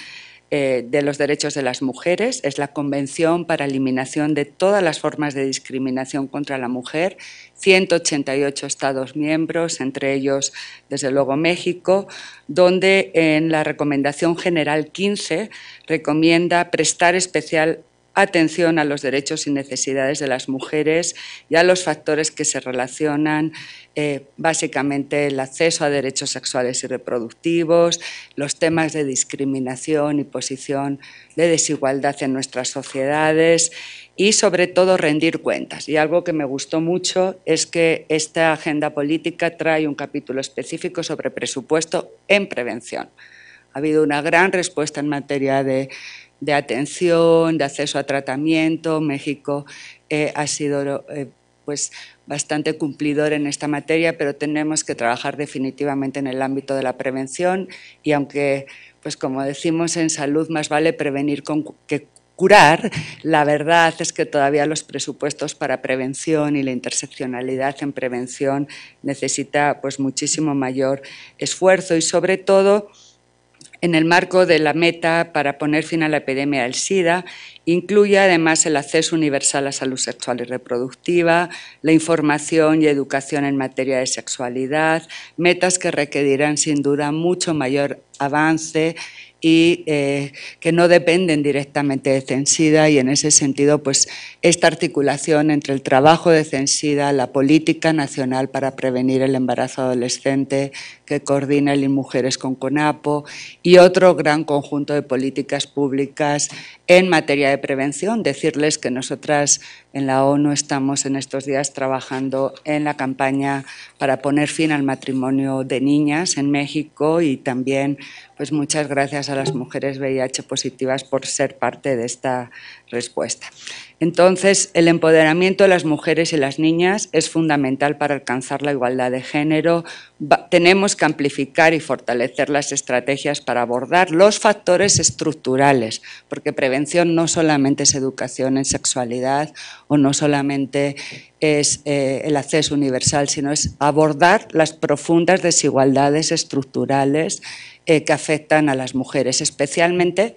Speaker 7: eh, de los Derechos de las Mujeres, es la Convención para Eliminación de todas las formas de discriminación contra la mujer, 188 Estados miembros, entre ellos, desde luego, México, donde en la Recomendación General 15 recomienda prestar especial atención a los derechos y necesidades de las mujeres y a los factores que se relacionan, eh, básicamente el acceso a derechos sexuales y reproductivos, los temas de discriminación y posición de desigualdad en nuestras sociedades y sobre todo rendir cuentas. Y algo que me gustó mucho es que esta agenda política trae un capítulo específico sobre presupuesto en prevención. Ha habido una gran respuesta en materia de de atención, de acceso a tratamiento. México eh, ha sido eh, pues, bastante cumplidor en esta materia, pero tenemos que trabajar definitivamente en el ámbito de la prevención y aunque, pues como decimos en salud, más vale prevenir que curar, la verdad es que todavía los presupuestos para prevención y la interseccionalidad en prevención necesita pues muchísimo mayor esfuerzo y sobre todo en el marco de la meta para poner fin a la epidemia del SIDA, incluye además el acceso universal a salud sexual y reproductiva, la información y educación en materia de sexualidad, metas que requerirán sin duda mucho mayor avance y eh, que no dependen directamente de Censida y en ese sentido pues esta articulación entre el trabajo de Censida, la política nacional para prevenir el embarazo adolescente que coordina el Mujeres con CONAPO y otro gran conjunto de políticas públicas en materia de prevención. Decirles que nosotras en la ONU estamos en estos días trabajando en la campaña para poner fin al matrimonio de niñas en México y también pues muchas gracias a las mujeres VIH positivas por ser parte de esta respuesta. Entonces, el empoderamiento de las mujeres y las niñas es fundamental para alcanzar la igualdad de género. tenemos que amplificar y fortalecer las estrategias para abordar los factores estructurales, porque prevención no solamente es educación en sexualidad o no solamente es eh, el acceso universal, sino es abordar las profundas desigualdades estructurales eh, que afectan a las mujeres, especialmente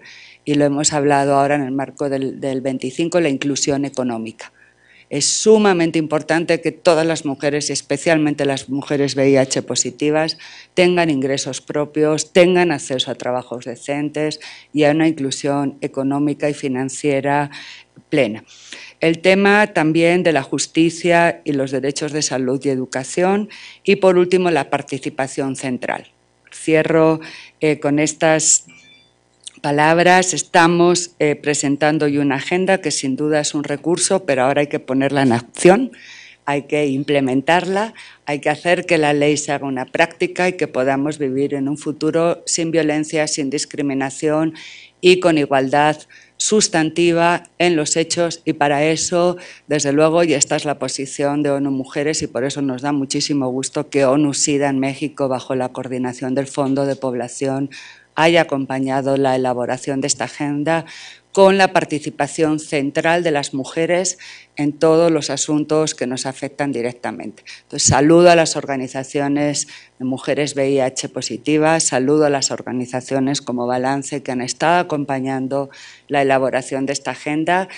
Speaker 7: y lo hemos hablado ahora en el marco del, 25, la inclusión económica. Es sumamente importante que todas las mujeres, especialmente las mujeres VIH positivas, tengan ingresos propios, tengan acceso a trabajos decentes y a una inclusión económica y financiera plena. El tema también de la justicia y los derechos de salud y educación. Y por último, la participación central. Cierro eh, con estas palabras, estamos eh, presentando hoy una agenda que sin duda es un recurso, pero ahora hay que ponerla en acción, hay que implementarla, hay que hacer que la ley se haga una práctica y que podamos vivir en un futuro sin violencia, sin discriminación y con igualdad sustantiva en los hechos y para eso, desde luego, y esta es la posición de ONU Mujeres y por eso nos da muchísimo gusto que ONU SIDA en México, bajo la coordinación del Fondo de Población haya acompañado la elaboración de esta agenda con la participación central de las mujeres en todos los asuntos que nos afectan directamente. Entonces, saludo a las organizaciones de mujeres VIH positivas, saludo a las organizaciones como Balance que han estado acompañando la elaboración de esta agenda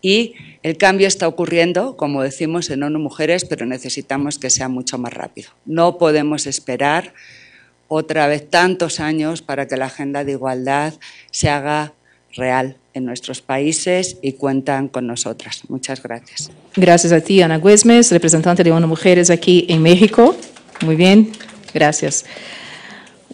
Speaker 7: y el cambio está ocurriendo, como decimos, en ONU Mujeres, pero necesitamos que sea mucho más rápido. No podemos esperar otra vez tantos años para que la agenda de igualdad se haga real en nuestros países y cuentan con nosotras. Muchas gracias.
Speaker 1: Gracias a ti, Ana Güesmes, representante de ONU Mujeres aquí en México. Muy bien, gracias.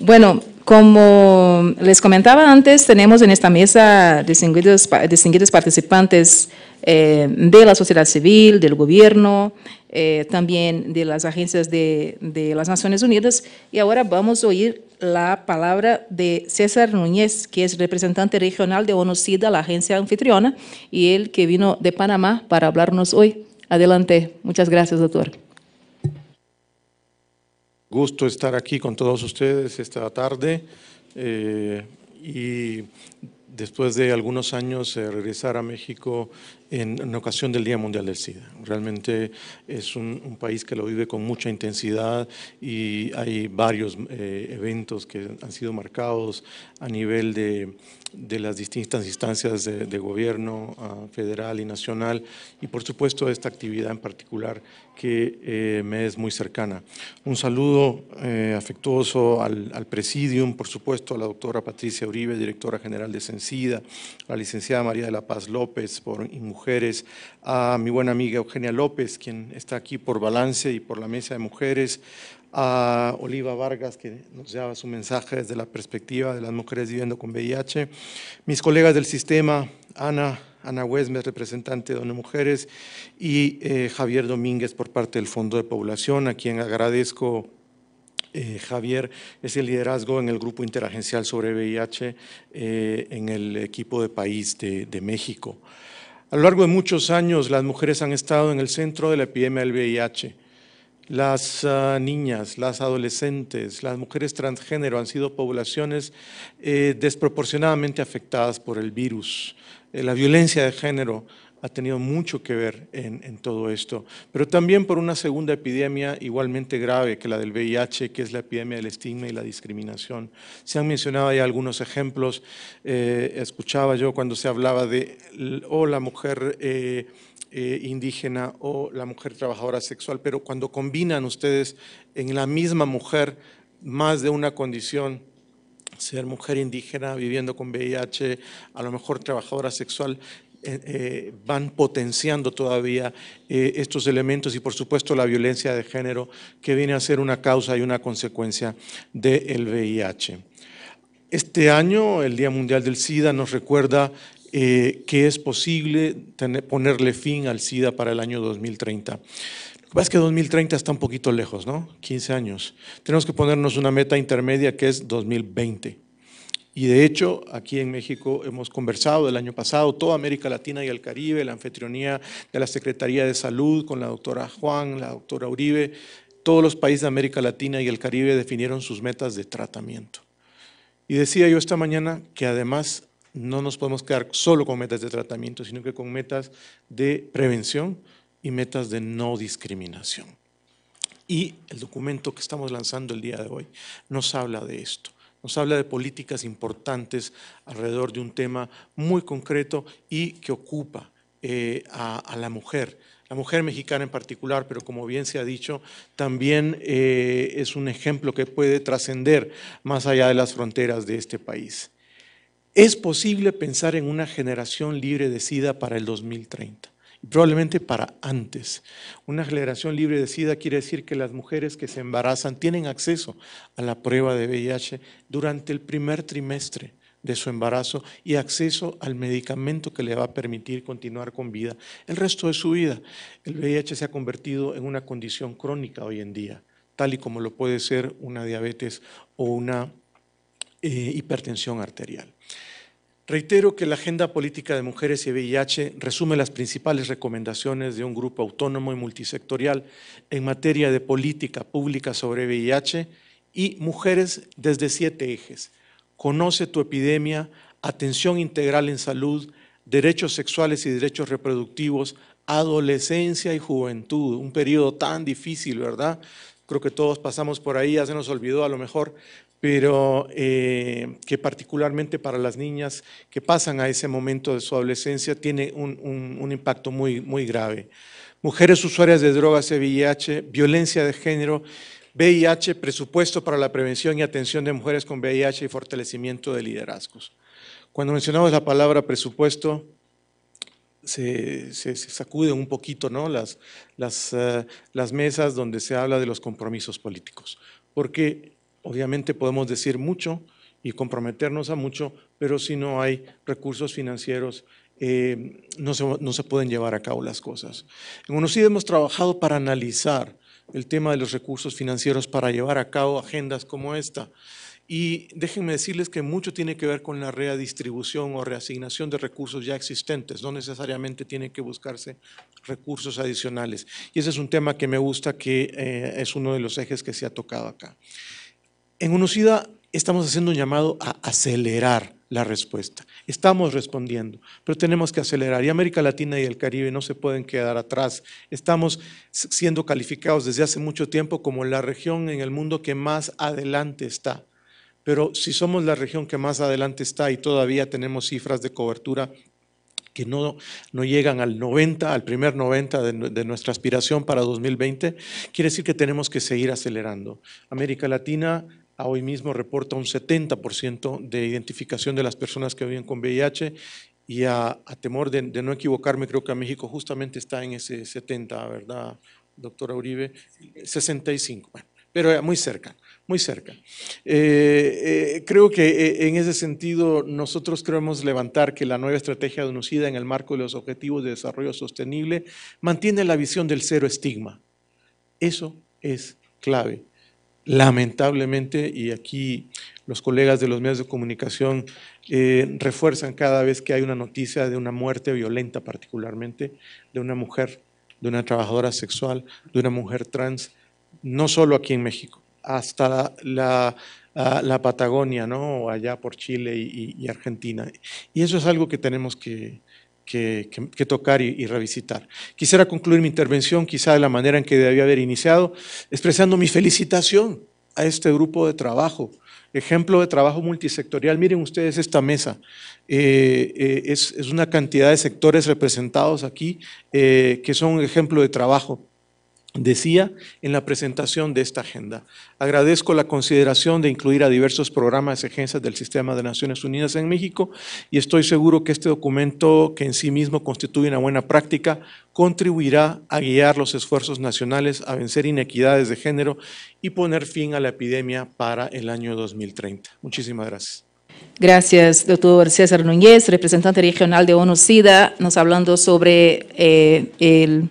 Speaker 1: Bueno, como les comentaba antes, tenemos en esta mesa distinguidos, distinguidos participantes eh, de la sociedad civil, del gobierno, eh, también de las agencias de, las Naciones Unidas. Y ahora vamos a oír la palabra de César Núñez, que es representante regional de ONU-SIDA, la agencia anfitriona, y él que vino de Panamá para hablarnos hoy. Adelante. Muchas gracias, doctor.
Speaker 8: Gusto estar aquí con todos ustedes esta tarde. Eh, y después de algunos años eh, regresar a México en, ocasión del Día Mundial del SIDA. Realmente es un, país que lo vive con mucha intensidad y hay varios eh, eventos que han sido marcados a nivel de, las distintas instancias de, gobierno ah, federal y nacional y por supuesto esta actividad en particular que eh, me es muy cercana. Un saludo eh, afectuoso al, Presidium, por supuesto a la doctora Patricia Uribe, directora general de Sencida, a la licenciada María de la Paz López por mujeres, a mi buena amiga Eugenia López, quien está aquí por balance y por la mesa de mujeres, a Oliva Vargas, que nos daba su mensaje desde la perspectiva de las mujeres viviendo con VIH, mis colegas del sistema, Ana, Ana Huesmes, representante de ONU Mujeres, y eh, Javier Domínguez por parte del Fondo de Población, a quien agradezco eh, Javier es el liderazgo en el grupo interagencial sobre VIH eh, en el equipo de país de México. A lo largo de muchos años las mujeres han estado en el centro de la epidemia del VIH. Las ah, niñas, las adolescentes, las mujeres transgénero han sido poblaciones eh, desproporcionadamente afectadas por el virus. Eh, la violencia de género ha tenido mucho que ver en, todo esto, pero también por una segunda epidemia igualmente grave que la del VIH, que es la epidemia del estigma y la discriminación. Se han mencionado ya algunos ejemplos, eh, escuchaba yo cuando se hablaba de o la mujer eh, eh, indígena o la mujer trabajadora sexual, pero cuando combinan ustedes en la misma mujer más de una condición, ser mujer indígena viviendo con VIH, a lo mejor trabajadora sexual, eh, eh, van potenciando todavía eh, estos elementos y por supuesto la violencia de género que viene a ser una causa y una consecuencia del VIH. Este año el Día Mundial del SIDA nos recuerda que es posible ponerle fin al SIDA para el año 2030. Lo que pasa es que 2030 está un poquito lejos, ¿no? 15 años. Tenemos que ponernos una meta intermedia que es 2020. Y de hecho, aquí en México hemos conversado el año pasado, toda América Latina y el Caribe, la anfitrionía de la Secretaría de Salud con la doctora Juan, la doctora Uribe, todos los países de América Latina y el Caribe definieron sus metas de tratamiento. Y decía yo esta mañana que además no nos podemos quedar solo con metas de tratamiento, sino que con metas de prevención y metas de no discriminación. Y el documento que estamos lanzando el día de hoy nos habla de esto nos habla de políticas importantes alrededor de un tema muy concreto y que ocupa eh, a, la mujer, la mujer mexicana en particular, pero como bien se ha dicho, también eh, es un ejemplo que puede trascender más allá de las fronteras de este país. Es posible pensar en una generación libre de SIDA para el 2030 probablemente para antes. Una generación libre de SIDA quiere decir que las mujeres que se embarazan tienen acceso a la prueba de VIH durante el primer trimestre de su embarazo y acceso al medicamento que le va a permitir continuar con vida el resto de su vida. El VIH se ha convertido en una condición crónica hoy en día, tal y como lo puede ser una diabetes o una eh, hipertensión arterial. Reitero que la Agenda Política de Mujeres y VIH resume las principales recomendaciones de un grupo autónomo y multisectorial en materia de política pública sobre VIH y mujeres desde siete ejes. Conoce tu epidemia, atención integral en salud, derechos sexuales y derechos reproductivos, adolescencia y juventud, un periodo tan difícil, ¿verdad? Creo que todos pasamos por ahí, ya se nos olvidó a lo mejor, pero eh, que particularmente para las niñas que pasan a ese momento de su adolescencia tiene un, un, impacto muy, muy grave. Mujeres usuarias de drogas y VIH, violencia de género, VIH, presupuesto para la prevención y atención de mujeres con VIH y fortalecimiento de liderazgos. Cuando mencionamos la palabra presupuesto, se, se, un poquito ¿no? las, las, eh, las mesas donde se habla de los compromisos políticos, porque obviamente podemos decir mucho y comprometernos a mucho, pero si no hay recursos financieros, eh, no, se, no se pueden llevar a cabo las cosas. En UNOCID hemos trabajado para analizar el tema de los recursos financieros para llevar a cabo agendas como esta. Y déjenme decirles que mucho tiene que ver con la redistribución o reasignación de recursos ya existentes, no necesariamente tiene que buscarse recursos adicionales. Y ese es un tema que me gusta, que eh, es uno de los ejes que se ha tocado acá. En UNOCIDA estamos haciendo un llamado a acelerar la respuesta. Estamos respondiendo, pero tenemos que acelerar. Y América Latina y el Caribe no se pueden quedar atrás. Estamos siendo calificados desde hace mucho tiempo como la región en el mundo que más adelante está. Pero si somos la región que más adelante está y todavía tenemos cifras de cobertura que no, no llegan al 90, al primer 90 de, de, nuestra aspiración para 2020, quiere decir que tenemos que seguir acelerando. América Latina, hoy mismo reporta un 70% de identificación de las personas que viven con VIH y a, temor de, no equivocarme, creo que a México justamente está en ese 70, ¿verdad, doctora Uribe? 65, bueno, pero muy cerca, muy cerca. Eh, eh, creo que eh, en ese sentido nosotros queremos levantar que la nueva estrategia de en el marco de los Objetivos de Desarrollo Sostenible mantiene la visión del cero estigma. Eso es clave lamentablemente, y aquí los colegas de los medios de comunicación eh, refuerzan cada vez que hay una noticia de una muerte violenta particularmente, de una mujer, de una trabajadora sexual, de una mujer trans, no solo aquí en México, hasta la, Patagonia, ¿no? allá por Chile y, Argentina. Y eso es algo que tenemos que, que, tocar y, revisitar. Quisiera concluir mi intervención, quizá de la manera en que debía haber iniciado, expresando mi felicitación a este grupo de trabajo, ejemplo de trabajo multisectorial. Miren ustedes esta mesa. Eh, eh, es, una cantidad de sectores representados aquí eh, que son un ejemplo de trabajo decía en la presentación de esta agenda. Agradezco la consideración de incluir a diversos programas y agencias del Sistema de Naciones Unidas en México y estoy seguro que este documento, que en sí mismo constituye una buena práctica, contribuirá a guiar los esfuerzos nacionales a vencer inequidades de género y poner fin a la epidemia para el año 2030. Muchísimas gracias.
Speaker 1: Gracias, doctor César Núñez, representante regional de ONU-SIDA, nos hablando sobre eh, el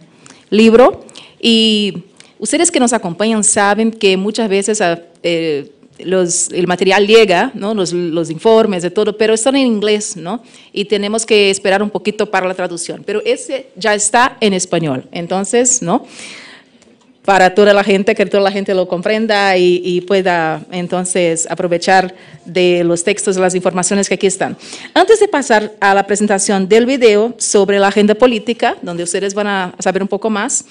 Speaker 1: libro y ustedes que nos acompañan saben que muchas veces ah, eh, los, el material llega, ¿no? los, informes de todo, pero están en inglés, ¿no? Y tenemos que esperar un poquito para la traducción. Pero ese ya está en español, entonces, ¿no? Para toda la gente, que toda la gente lo comprenda y, y pueda entonces aprovechar de los textos, las informaciones que aquí están. Antes de pasar a la presentación del video sobre la agenda política, donde ustedes van a saber un poco más,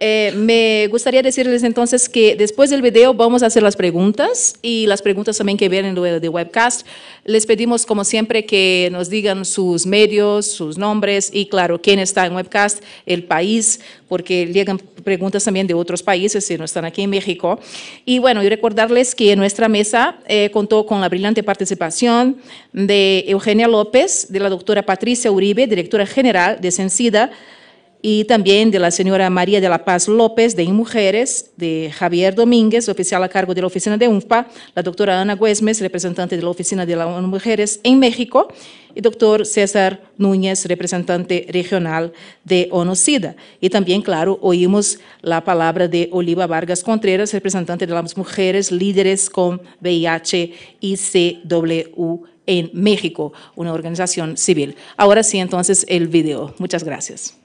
Speaker 1: eh, me gustaría decirles entonces que después del video vamos a hacer las preguntas y las preguntas también que vienen de webcast. Les pedimos como siempre que nos digan sus medios, sus nombres y claro, quién está en webcast, el país, porque llegan preguntas también de otros países si no están aquí en México. Y bueno, y recordarles que nuestra mesa eh, contó con la brillante participación de Eugenia López, de la doctora Patricia Uribe, directora general de Censida y también de la señora María de la Paz López de Inmujeres, de Javier Domínguez, oficial a cargo de la oficina de UNFPA, la doctora Ana Güesmes, representante de la oficina de las Mujeres en México, y doctor César Núñez, representante regional de onocida Y también, claro, oímos la palabra de Oliva Vargas Contreras, representante de las mujeres líderes con VIH y CW en México, una organización civil. Ahora sí, entonces, el video. Muchas gracias.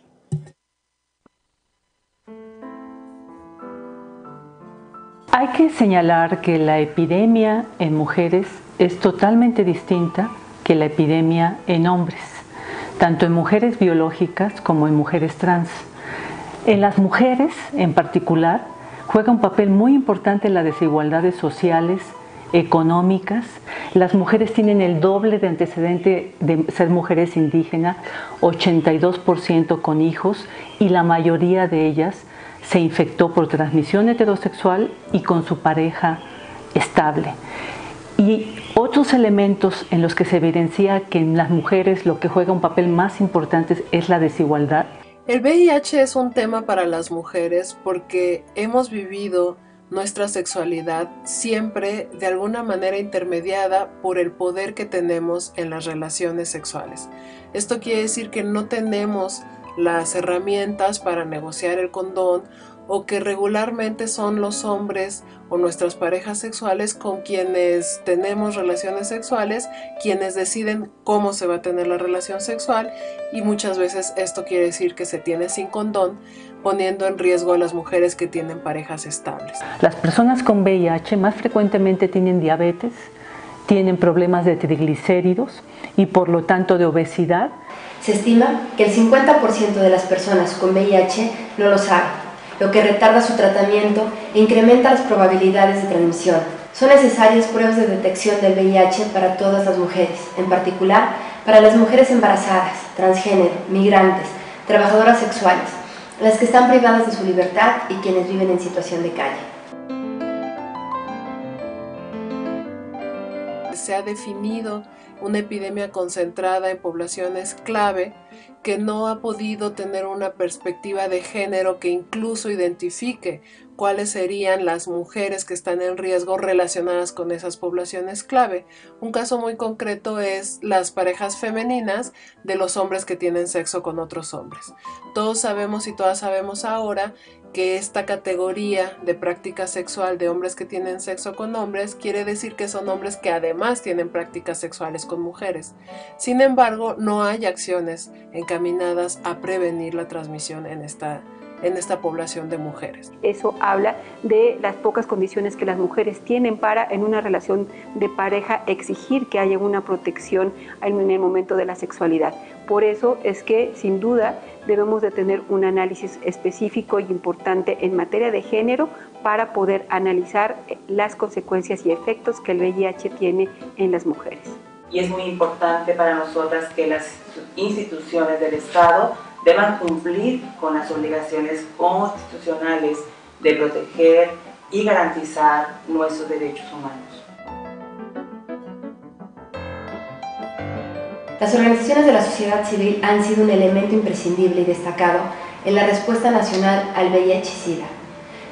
Speaker 1: Hay que señalar que la
Speaker 3: epidemia en mujeres es totalmente distinta que la epidemia en hombres, tanto en mujeres biológicas como en mujeres trans. En las mujeres, en particular, juega un papel muy importante en las desigualdades sociales, económicas. Las mujeres tienen el doble de antecedente de ser mujeres indígenas, 82% con hijos y la mayoría de ellas se infectó por transmisión heterosexual y con su pareja estable. Y otros elementos en los que se evidencia que en las mujeres lo que juega un papel más importante es la desigualdad.
Speaker 2: El VIH es un tema para las mujeres porque hemos vivido nuestra sexualidad siempre de alguna manera intermediada por el poder que tenemos en las relaciones sexuales. Esto quiere decir que no tenemos las herramientas para negociar el condón o que regularmente son los hombres o nuestras parejas sexuales con quienes tenemos relaciones sexuales, quienes deciden cómo se va a tener la relación sexual y muchas veces esto quiere decir que se tiene sin condón, poniendo en riesgo a las mujeres que tienen parejas estables.
Speaker 3: Las personas con VIH más frecuentemente tienen diabetes, tienen problemas de triglicéridos y por lo tanto de obesidad
Speaker 9: se estima que el 50% de las personas con VIH no lo saben, lo que retarda su tratamiento e incrementa las probabilidades de transmisión. Son necesarias pruebas de detección del VIH para todas las mujeres, en particular para las mujeres embarazadas, transgénero, migrantes, trabajadoras sexuales, las que están privadas de su libertad y quienes viven en situación de calle.
Speaker 2: Se ha definido una epidemia concentrada en poblaciones clave que no ha podido tener una perspectiva de género que incluso identifique cuáles serían las mujeres que están en riesgo relacionadas con esas poblaciones clave. Un caso muy concreto es las parejas femeninas de los hombres que tienen sexo con otros hombres. Todos sabemos y todas sabemos ahora que esta categoría de práctica sexual de hombres que tienen sexo con hombres quiere decir que son hombres que además tienen prácticas sexuales con mujeres. Sin embargo, no hay acciones encaminadas a prevenir la transmisión en esta en esta población de mujeres. Eso habla de las pocas condiciones que las mujeres tienen para en
Speaker 10: una relación de pareja exigir que haya una protección en el momento de la sexualidad. Por eso es que sin duda debemos de tener un análisis específico y importante en materia de género para poder analizar las consecuencias y efectos que el VIH tiene en las mujeres.
Speaker 4: Y es muy importante para nosotras que las
Speaker 3: instituciones del Estado deban cumplir con las obligaciones constitucionales de proteger y garantizar nuestros derechos humanos.
Speaker 9: Las organizaciones de la sociedad civil han sido un elemento imprescindible y destacado en la respuesta nacional al VIH-Sida,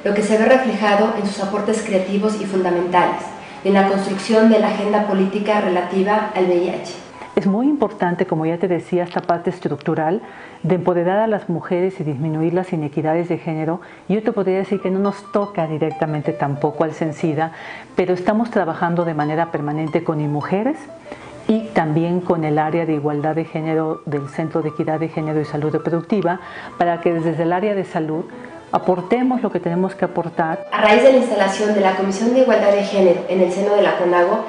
Speaker 9: lo que se ve reflejado en sus aportes creativos y fundamentales, en la construcción de la agenda política relativa al VIH.
Speaker 3: Es muy importante, como ya te decía, esta parte estructural de empoderar a las mujeres y disminuir las inequidades de género. Yo te podría decir que no nos toca directamente tampoco al CENSIDA, pero estamos trabajando de manera permanente con mujeres y también con el área de igualdad de género del Centro de Equidad de Género y Salud Reproductiva para que desde el área de salud aportemos lo que tenemos que aportar. A raíz de
Speaker 9: la instalación de la Comisión de Igualdad de Género en el seno de la CONAGO,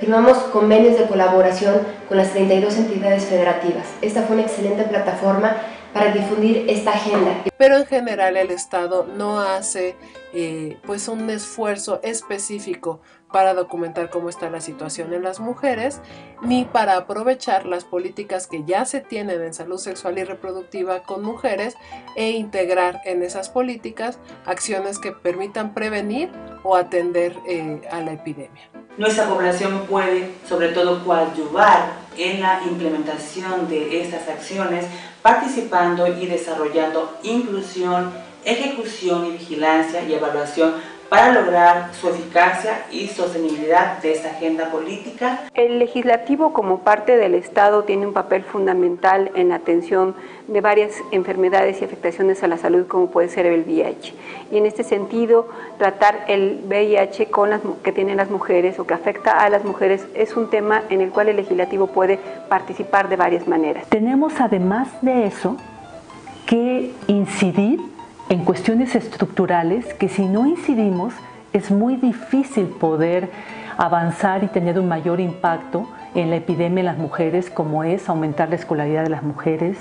Speaker 9: Firmamos convenios de colaboración con las 32 entidades federativas. Esta fue una excelente plataforma para difundir esta agenda.
Speaker 2: Pero en general el Estado no hace eh, pues un esfuerzo específico para documentar cómo está la situación en las mujeres, ni para aprovechar las políticas que ya se tienen en salud sexual y reproductiva con mujeres e integrar en esas políticas acciones que permitan prevenir o atender eh, a la epidemia. Nuestra población
Speaker 3: puede, sobre todo, coadyuvar en la implementación de estas acciones, participando y desarrollando inclusión, ejecución y vigilancia y evaluación para lograr su eficacia y sostenibilidad de esta agenda política.
Speaker 10: El legislativo como parte del Estado tiene un papel fundamental en la atención de varias enfermedades y afectaciones a la salud como puede ser el VIH. Y en este sentido, tratar el VIH con las, que tienen las mujeres o que afecta a las mujeres es un tema en el cual el legislativo puede participar de varias
Speaker 3: maneras. Tenemos además de eso que incidir en cuestiones estructurales que si no incidimos es muy difícil poder avanzar y tener un mayor impacto en la epidemia de las mujeres, como es aumentar la escolaridad de las mujeres,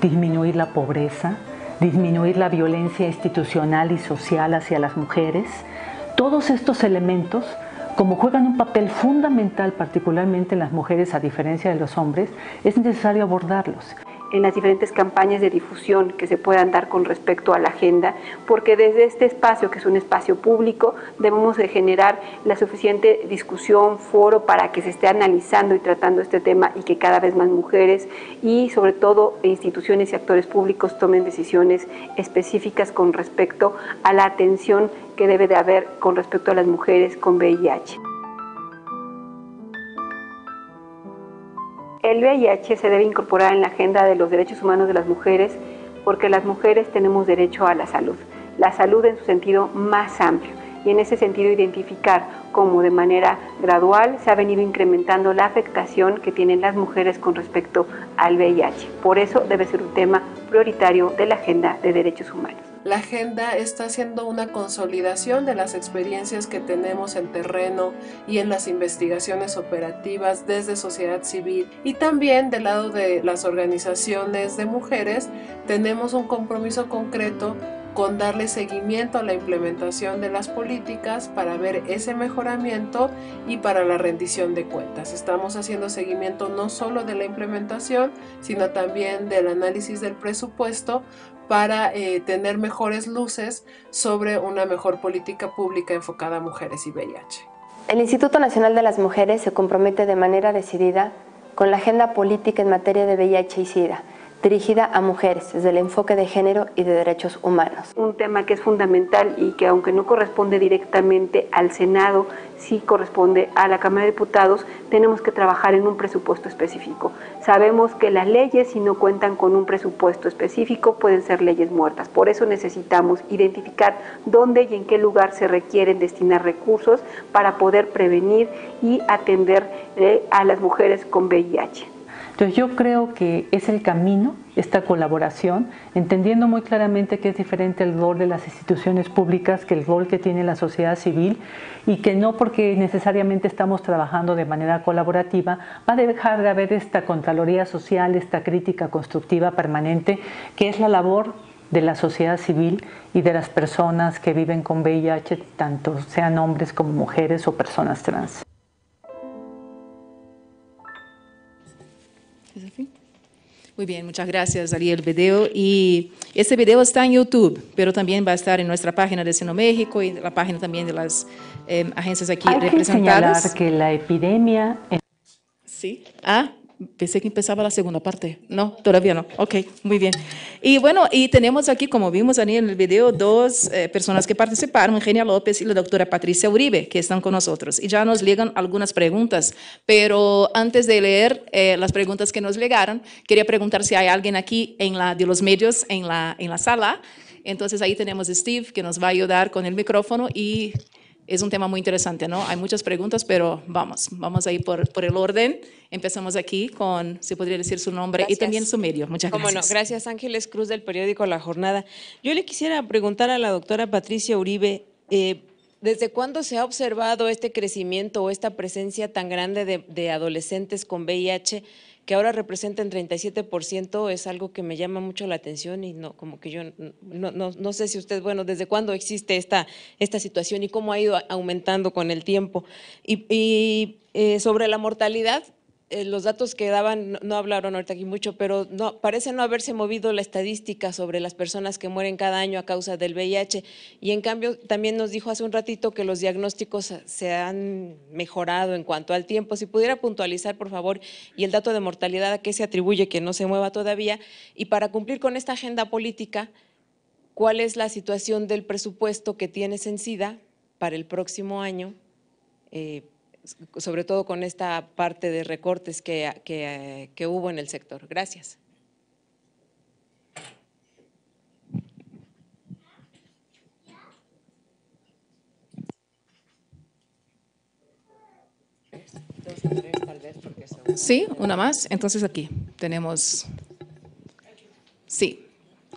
Speaker 3: disminuir la pobreza, disminuir la violencia institucional y social hacia las mujeres. Todos estos elementos, como juegan un papel fundamental particularmente en las mujeres a diferencia de los hombres, es necesario abordarlos
Speaker 10: en las diferentes campañas de difusión que se puedan dar con respecto a la agenda, porque desde este espacio, que es un espacio público, debemos de generar la suficiente discusión, foro para que se esté analizando y tratando este tema y que cada vez más mujeres y sobre todo instituciones y actores públicos tomen decisiones específicas con respecto a la atención que debe de haber con respecto a las mujeres con VIH. El VIH se debe incorporar en la agenda de los derechos humanos de las mujeres porque las mujeres tenemos derecho a la salud, la salud en su sentido más amplio y en ese sentido identificar cómo de manera gradual se ha venido incrementando la afectación que tienen las mujeres con respecto al VIH. Por eso debe ser un tema prioritario de la agenda de derechos humanos.
Speaker 2: La agenda está haciendo una consolidación de las experiencias que tenemos en terreno y en las investigaciones operativas desde sociedad civil y también del lado de las organizaciones de mujeres tenemos un compromiso concreto con darle seguimiento a la implementación de las políticas para ver ese mejoramiento y para la rendición de cuentas. Estamos haciendo seguimiento no solo de la implementación, sino también del análisis del presupuesto para eh, tener mejores luces sobre una mejor política pública enfocada a mujeres y VIH.
Speaker 9: El Instituto Nacional de las Mujeres se compromete de manera decidida con la agenda política en materia de
Speaker 10: VIH y SIDA dirigida a mujeres desde el enfoque de género y de derechos humanos. Un tema que es fundamental y que aunque no corresponde directamente al Senado, sí corresponde a la Cámara de Diputados, tenemos que trabajar en un presupuesto específico. Sabemos que las leyes, si no cuentan con un presupuesto específico, pueden ser leyes muertas. Por eso necesitamos identificar dónde y en qué lugar se requieren destinar recursos para poder prevenir y atender eh, a las mujeres con VIH.
Speaker 3: Entonces yo creo que es el camino, esta colaboración, entendiendo muy claramente que es diferente el rol de las instituciones públicas que el rol que tiene la sociedad civil y que no porque necesariamente estamos trabajando de manera colaborativa va a dejar de haber esta contraloría social, esta crítica constructiva permanente que es la labor de la sociedad civil y de las personas que viven con VIH, tanto sean hombres como mujeres o personas trans.
Speaker 1: Muy bien, muchas gracias, el Video. Y este video está en YouTube, pero también va a estar en nuestra página de Sino México y la página también de las em, agencias aquí representadas. Hay que señalar que
Speaker 3: la epidemia...
Speaker 1: Sí. Ah, pensé que empezaba la segunda parte. No, todavía no. Ok, muy bien. Y bueno, y tenemos aquí, como vimos ahí en el video, dos eh, personas que participaron, Eugenia López y la doctora Patricia Uribe, que están con nosotros. Y ya nos llegan algunas preguntas, pero antes de leer eh, las preguntas que nos llegaron, quería preguntar si hay alguien aquí en la, de los medios en la, en la sala. Entonces ahí tenemos a Steve, que nos va a ayudar con el micrófono y es un tema muy interesante, ¿no? Hay muchas preguntas, pero vamos, vamos a ir por, por el orden. Empezamos aquí con, si podría decir su nombre y también su medio. Muchas gracias. No. Gracias, Ángeles Cruz del periódico La Jornada. Yo le quisiera preguntar
Speaker 11: a la doctora Patricia Uribe, eh, ¿desde cuándo se ha observado este crecimiento o esta presencia tan grande de, de adolescentes con VIH? que ahora en 37%, es algo que me llama mucho la atención y no, como que yo no, no, no sé si usted, bueno, desde cuándo existe esta, esta situación y cómo ha ido aumentando con el tiempo. Y, eh, sobre la mortalidad, eh, los datos que daban, no hablaron ahorita aquí mucho, pero parece no haberse movido la estadística sobre las personas que mueren cada año a causa del VIH. Y en cambio, también nos dijo hace un ratito que los diagnósticos se han mejorado en cuanto al tiempo. Si pudiera puntualizar, por favor, y el dato de mortalidad a qué se atribuye, que no se mueva todavía. Y para cumplir con esta agenda política, ¿cuál es la situación del presupuesto que tienes en SIDA para el próximo año? Eh, sobre todo con esta parte de recortes que, hubo en el sector. Gracias.
Speaker 1: Sí, una más. Entonces aquí tenemos, sí,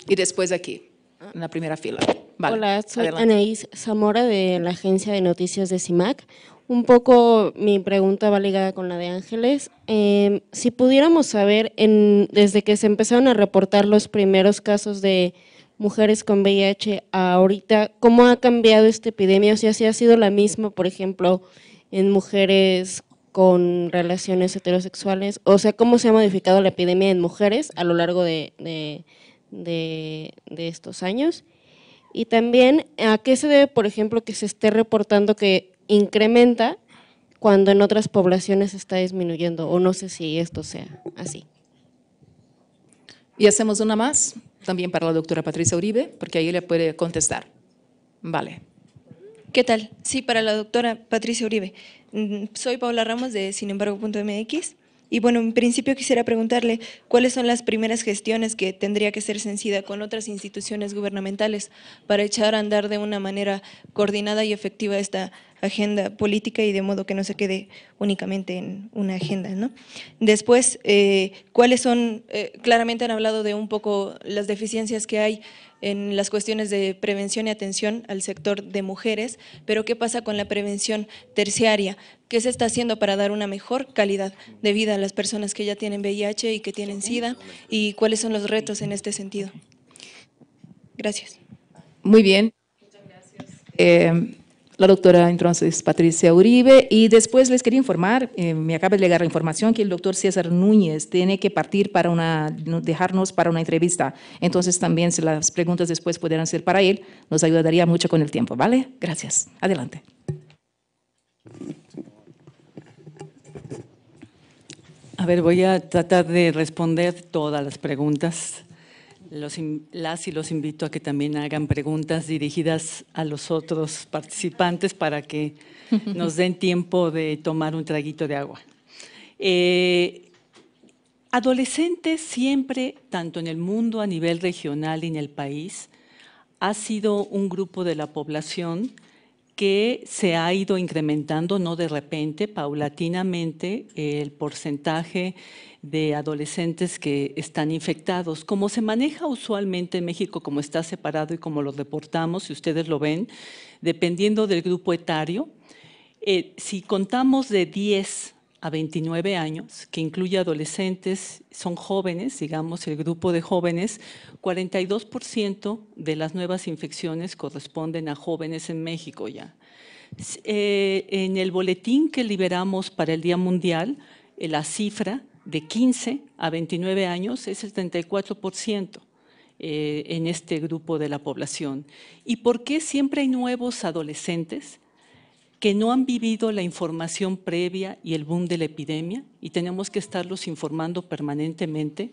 Speaker 1: y después aquí, en la primera fila. Hola, soy Anaís
Speaker 5: Zamora de la agencia de noticias de CIMAC. Un poco mi pregunta va ligada con la de Ángeles. Em, si pudiéramos saber, en, desde que se empezaron a reportar los primeros casos de mujeres con VIH ahorita, ¿cómo ha cambiado esta epidemia? O sea, si ha sido la misma, por ejemplo, en mujeres con relaciones heterosexuales, o sea, ¿cómo se ha modificado la epidemia en mujeres a lo largo de estos años? Y también, ¿a qué se debe, por ejemplo, que se esté reportando que incrementa cuando en otras poblaciones está disminuyendo, o no sé si esto sea
Speaker 1: así. Y hacemos una más, también para la doctora Patricia Uribe, porque ahí le puede contestar. Vale.
Speaker 12: ¿Qué tal? Sí, para la doctora Patricia Uribe. Mm, soy Paula Ramos de sinembargo.mx. Y bueno, en principio quisiera preguntarle cuáles son las primeras gestiones que tendría que ser sencilla con otras instituciones gubernamentales para echar a andar de una manera coordinada y efectiva esta agenda política y de modo que no se quede únicamente en una agenda. ¿no? Después, eh, cuáles son, eh, claramente han hablado de un poco las deficiencias que hay en las cuestiones de prevención y atención al sector de mujeres, pero ¿qué pasa con la prevención terciaria? ¿Qué se está haciendo para dar una mejor calidad de vida a las personas que ya tienen VIH y que tienen SIDA? ¿Y cuáles son los retos en este sentido? Gracias.
Speaker 1: Muy bien. Muchas gracias. Eh, la doctora entonces Patricia Uribe y después les quería informar, eh, me acaba de llegar la información que el doctor César Núñez tiene que partir para una, dejarnos para una entrevista, entonces también si las preguntas después pudieran ser para él, nos ayudaría mucho con el tiempo, ¿vale? Gracias, adelante.
Speaker 3: A ver, voy a tratar de responder todas las preguntas los, las y los invito a que también hagan preguntas dirigidas a los otros participantes para que [laughs] nos den tiempo de tomar un traguito de agua. Eh, adolescentes siempre, tanto en el mundo a nivel regional y en el país, ha sido un grupo de la población que se ha ido incrementando, no de repente, paulatinamente, el porcentaje de adolescentes que están infectados. Como se maneja usualmente en México, como está separado y como lo reportamos, si ustedes lo ven, dependiendo del grupo etario, eh, si contamos de 10 a 29 años, que incluye adolescentes, son jóvenes, digamos, el grupo de jóvenes, 42% de las nuevas infecciones corresponden a jóvenes en México ya. Eh, en el boletín que liberamos para el Día Mundial, eh, la cifra de 15 a 29 años es el 34% eh, en este grupo de la población. ¿Y por qué siempre hay nuevos adolescentes que no han vivido la información previa y el boom de la epidemia y tenemos que estarlos informando permanentemente?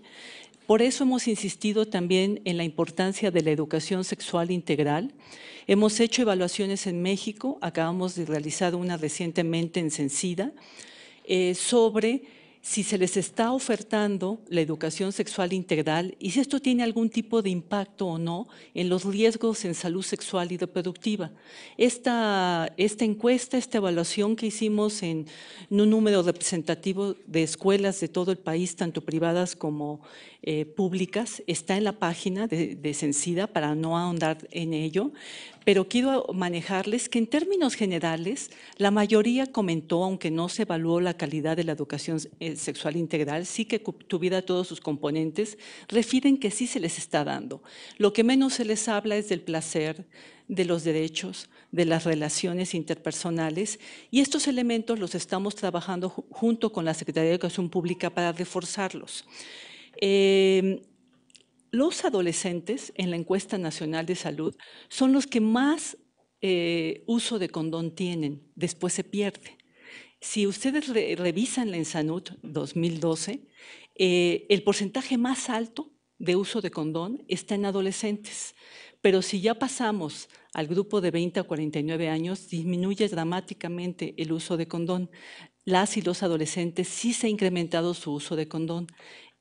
Speaker 3: Por eso hemos insistido también en la importancia de la educación sexual integral. Hemos hecho evaluaciones en México, acabamos de realizar una recientemente en eh, sobre si se les está ofertando la educación sexual integral y si esto tiene algún tipo de impacto o no en los riesgos en salud sexual y reproductiva. Esta, esta encuesta, esta evaluación que hicimos en, en un número representativo de escuelas de todo el país, tanto privadas como eh, públicas está en la página de, de para no ahondar en ello, pero quiero manejarles que en términos generales la mayoría comentó, aunque no se evaluó la calidad de la educación eh, sexual integral, sí que tuviera todos sus componentes, refieren que sí se les está dando. Lo que menos se les habla es del placer, de los derechos, de las relaciones interpersonales y estos elementos los estamos trabajando junto con la Secretaría de Educación Pública para reforzarlos. Em, los adolescentes en la encuesta nacional de salud son los que más eh, uso de condón tienen, después se pierde. Si ustedes revisan la Ensanud 2012, eh, el porcentaje más alto de uso de condón está en adolescentes, pero si ya pasamos al grupo de 20 a 49 años, disminuye dramáticamente el uso de condón. Las y los adolescentes sí se ha incrementado su uso de condón.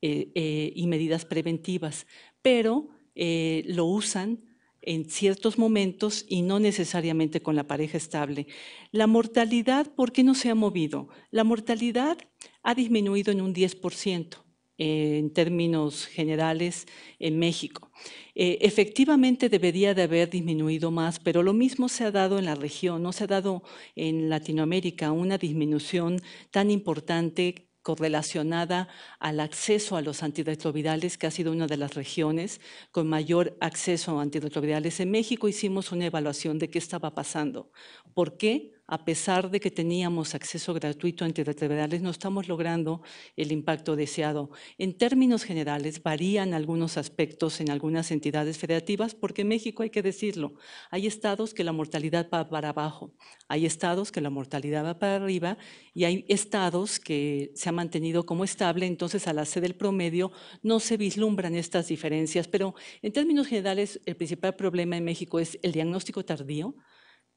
Speaker 3: Eh, eh, y medidas preventivas, pero eh, lo usan en ciertos momentos y no necesariamente con la pareja estable. La mortalidad, ¿por qué no se ha movido? La mortalidad ha disminuido en un 10% en términos generales en México. efectivamente debería de haber disminuido más, pero lo mismo se ha dado en la región, no se ha dado en Latinoamérica una disminución tan importante correlacionada al acceso a los antirretrovirales, que ha sido una de las regiones con mayor acceso a antirretrovirales. En México hicimos una evaluación de qué estaba pasando, por qué a pesar de que teníamos acceso gratuito a antirretrovirales, no estamos logrando el impacto deseado. En términos generales, varían algunos aspectos en algunas entidades federativas, porque en México, hay que decirlo, hay estados que la mortalidad va para abajo, hay estados que la mortalidad va para arriba y hay estados que se ha mantenido como estable, entonces al hacer el promedio no se vislumbran estas diferencias. Pero en términos generales, el principal problema en México es el diagnóstico tardío,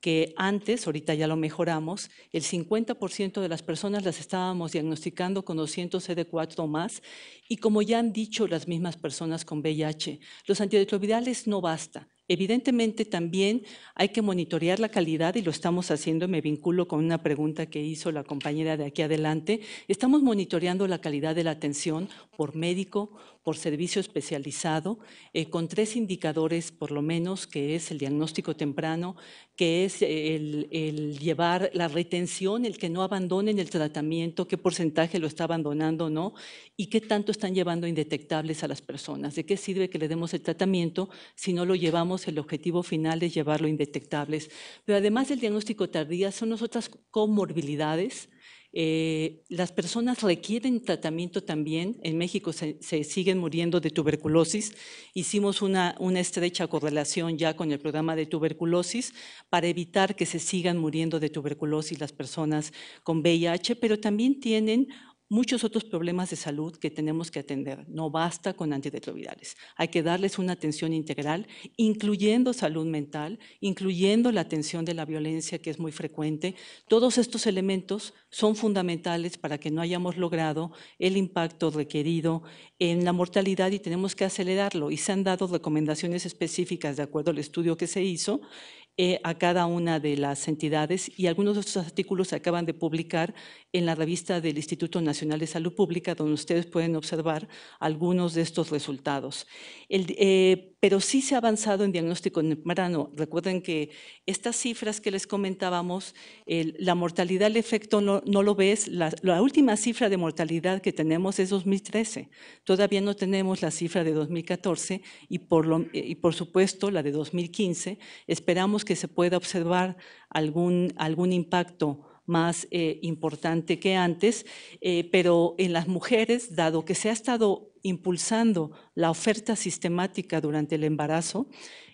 Speaker 3: que antes, ahorita ya lo mejoramos, el 50% de las personas las estábamos diagnosticando con 200 CD4 o más, y como ya han dicho las mismas personas con VIH, los antirretrovirales no basta. Evidentemente también hay que monitorear la calidad y lo estamos haciendo, me vinculo con una pregunta que hizo la compañera de aquí adelante, estamos monitoreando la calidad de la atención por médico, por servicio especializado eh, con tres indicadores por lo menos, que es el diagnóstico temprano, que es el, llevar la retención, el que no abandonen el tratamiento, qué porcentaje lo está abandonando o no, y qué tanto están llevando indetectables a las personas. ¿De qué sirve que le demos el tratamiento si no lo llevamos? El objetivo final es llevarlo indetectables. Pero además del diagnóstico tardía, son las otras comorbilidades eh, las personas requieren tratamiento también. En México se, siguen muriendo de tuberculosis. Hicimos una, una, estrecha correlación ya con el programa de tuberculosis para evitar que se sigan muriendo de tuberculosis las personas con VIH, pero también tienen muchos otros problemas de salud que tenemos que atender. No basta con antirretrovirales. Hay que darles una atención integral, incluyendo salud mental, incluyendo la atención de la violencia que es muy frecuente. Todos estos elementos son fundamentales para que no hayamos logrado el impacto requerido en la mortalidad y tenemos que acelerarlo. Y se han dado recomendaciones específicas de acuerdo al estudio que se hizo eh, a cada una de las entidades y algunos de estos artículos se acaban de publicar en la revista del Instituto Nacional de Salud Pública, donde ustedes pueden observar algunos de estos resultados. Eh, pero sí se ha avanzado en diagnóstico temprano. Recuerden que estas cifras que les comentábamos, la mortalidad, el efecto no, no lo ves. La, la, última cifra de mortalidad que tenemos es 2013. Todavía no tenemos la cifra de 2014 y por, lo, y por supuesto la de 2015. Esperamos que se pueda observar algún, algún impacto más eh, importante que antes, eh, pero en las mujeres, dado que se ha estado impulsando la oferta sistemática durante el embarazo,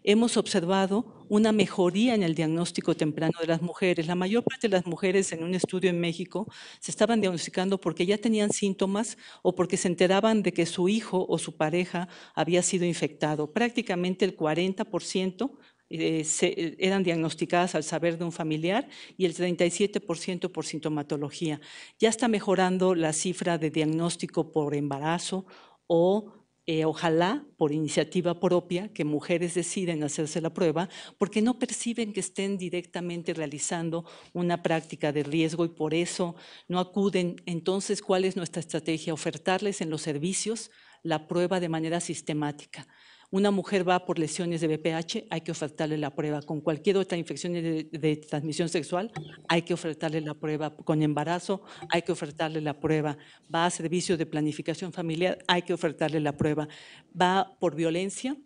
Speaker 3: hemos observado una mejoría en el diagnóstico temprano de las mujeres. La mayor parte de las mujeres en un estudio en México se estaban diagnosticando porque ya tenían síntomas o porque se enteraban de que su hijo o su pareja había sido infectado. Prácticamente el 40% eh, eran diagnosticadas al saber de un familiar y el 37% por sintomatología. Ya está mejorando la cifra de diagnóstico por embarazo o eh, ojalá por iniciativa propia que mujeres deciden hacerse la prueba porque no perciben que estén directamente realizando una práctica de riesgo y por eso no acuden. Entonces, ¿cuál es nuestra estrategia? Ofertarles en los servicios la prueba de manera sistemática. Una mujer va por lesiones de BPH, hay que ofertarle la prueba. Con cualquier otra infección de, transmisión sexual, hay que ofertarle la prueba. Con embarazo, hay que ofertarle la prueba. Va a servicio de planificación familiar, hay que ofertarle la prueba. Va por violencia,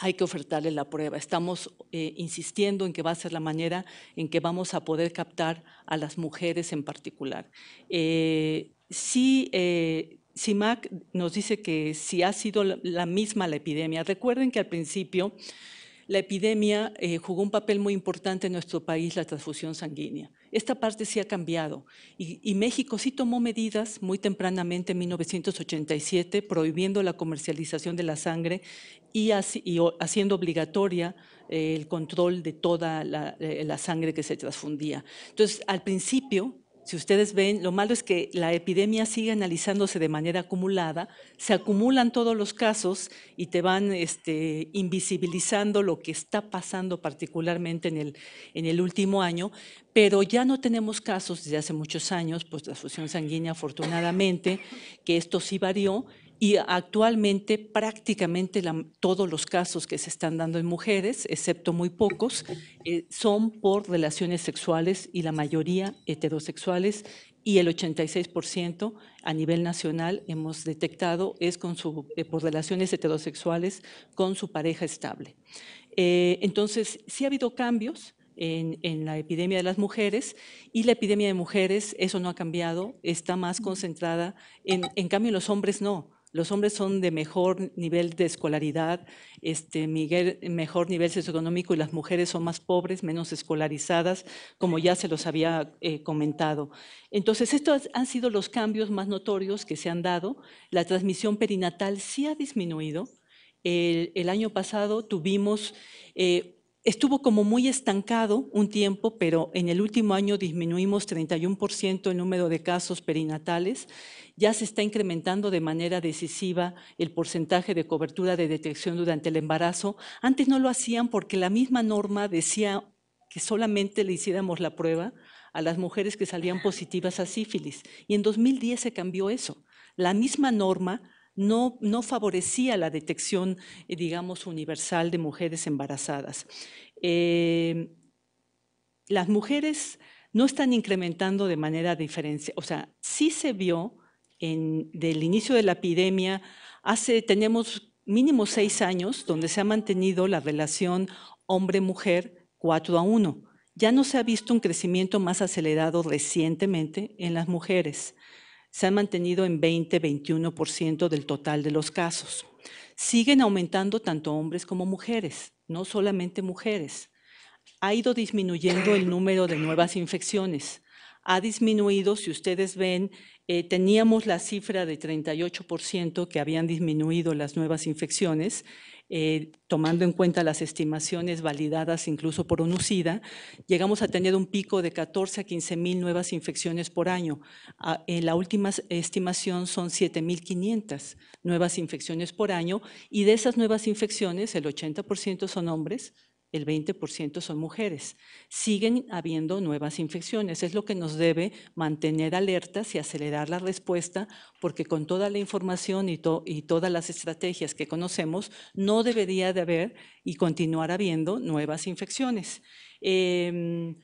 Speaker 3: hay que ofertarle la prueba. Estamos eh, insistiendo en que va a ser la manera en que vamos a poder captar a las mujeres en particular. Eh, sí eh, CIMAC nos dice que si ha sido la misma la epidemia. Recuerden que al principio la epidemia eh, jugó un papel muy importante en nuestro país, la transfusión sanguínea. Esta parte sí ha cambiado y, México sí tomó medidas muy tempranamente en 1987, prohibiendo la comercialización de la sangre y, haciendo obligatoria eh, el control de toda la, eh, la sangre que se transfundía. Entonces, al principio si ustedes ven, lo malo es que la epidemia sigue analizándose de manera acumulada, se acumulan todos los casos y te van este, invisibilizando lo que está pasando particularmente en el, en el último año, pero ya no tenemos casos desde hace muchos años, pues la fusión sanguínea afortunadamente, que esto sí varió, y actualmente prácticamente la, todos los casos que se están dando en mujeres, excepto muy pocos, eh, son por relaciones sexuales y la mayoría heterosexuales y el 86% a nivel nacional hemos detectado es con eh, por relaciones heterosexuales con su pareja estable. Eh, entonces, sí ha habido cambios, en, la epidemia de las mujeres y la epidemia de mujeres, eso no ha cambiado, está más concentrada, en, en cambio en los hombres no los hombres son de mejor nivel de escolaridad, este, mejor nivel socioeconómico y las mujeres son más pobres, menos escolarizadas, como ya se los había eh, comentado. Entonces, estos han sido los cambios más notorios que se han dado. La transmisión perinatal sí ha disminuido. El, año pasado tuvimos... Eh, Estuvo como muy estancado un tiempo, pero en el último año disminuimos 31% el número de casos perinatales. Ya se está incrementando de manera decisiva el porcentaje de cobertura de detección durante el embarazo. Antes no lo hacían porque la misma norma decía que solamente le hiciéramos la prueba a las mujeres que salían positivas a sífilis. Y en 2010 se cambió eso. La misma norma no, favorecía la detección, eh, digamos, universal de mujeres embarazadas. Eh, las mujeres no están incrementando de manera diferente, o sea, sí se vio del inicio de la epidemia, hace, tenemos mínimo seis años donde se ha mantenido la relación hombre-mujer 4 a 1. Ya no se ha visto un crecimiento más acelerado recientemente en las mujeres se han mantenido en 20-21% del total de los casos. Siguen aumentando tanto hombres como mujeres, no solamente mujeres. Ha ido disminuyendo el número de nuevas infecciones. Ha disminuido, si ustedes ven, eh, teníamos la cifra de 38% que habían disminuido las nuevas infecciones eh, tomando en cuenta las estimaciones validadas incluso por UNUCIDA, llegamos a tener un pico de 14 a 15 mil nuevas infecciones por año. Ah, la última estimación son 7.500 nuevas infecciones por año y de esas nuevas infecciones el 80% son hombres, el 20% son mujeres. Siguen habiendo nuevas infecciones. Es lo que nos debe mantener alertas y acelerar la respuesta, porque con toda la información y, todas las estrategias que conocemos, no debería de haber y continuar habiendo nuevas infecciones. Em,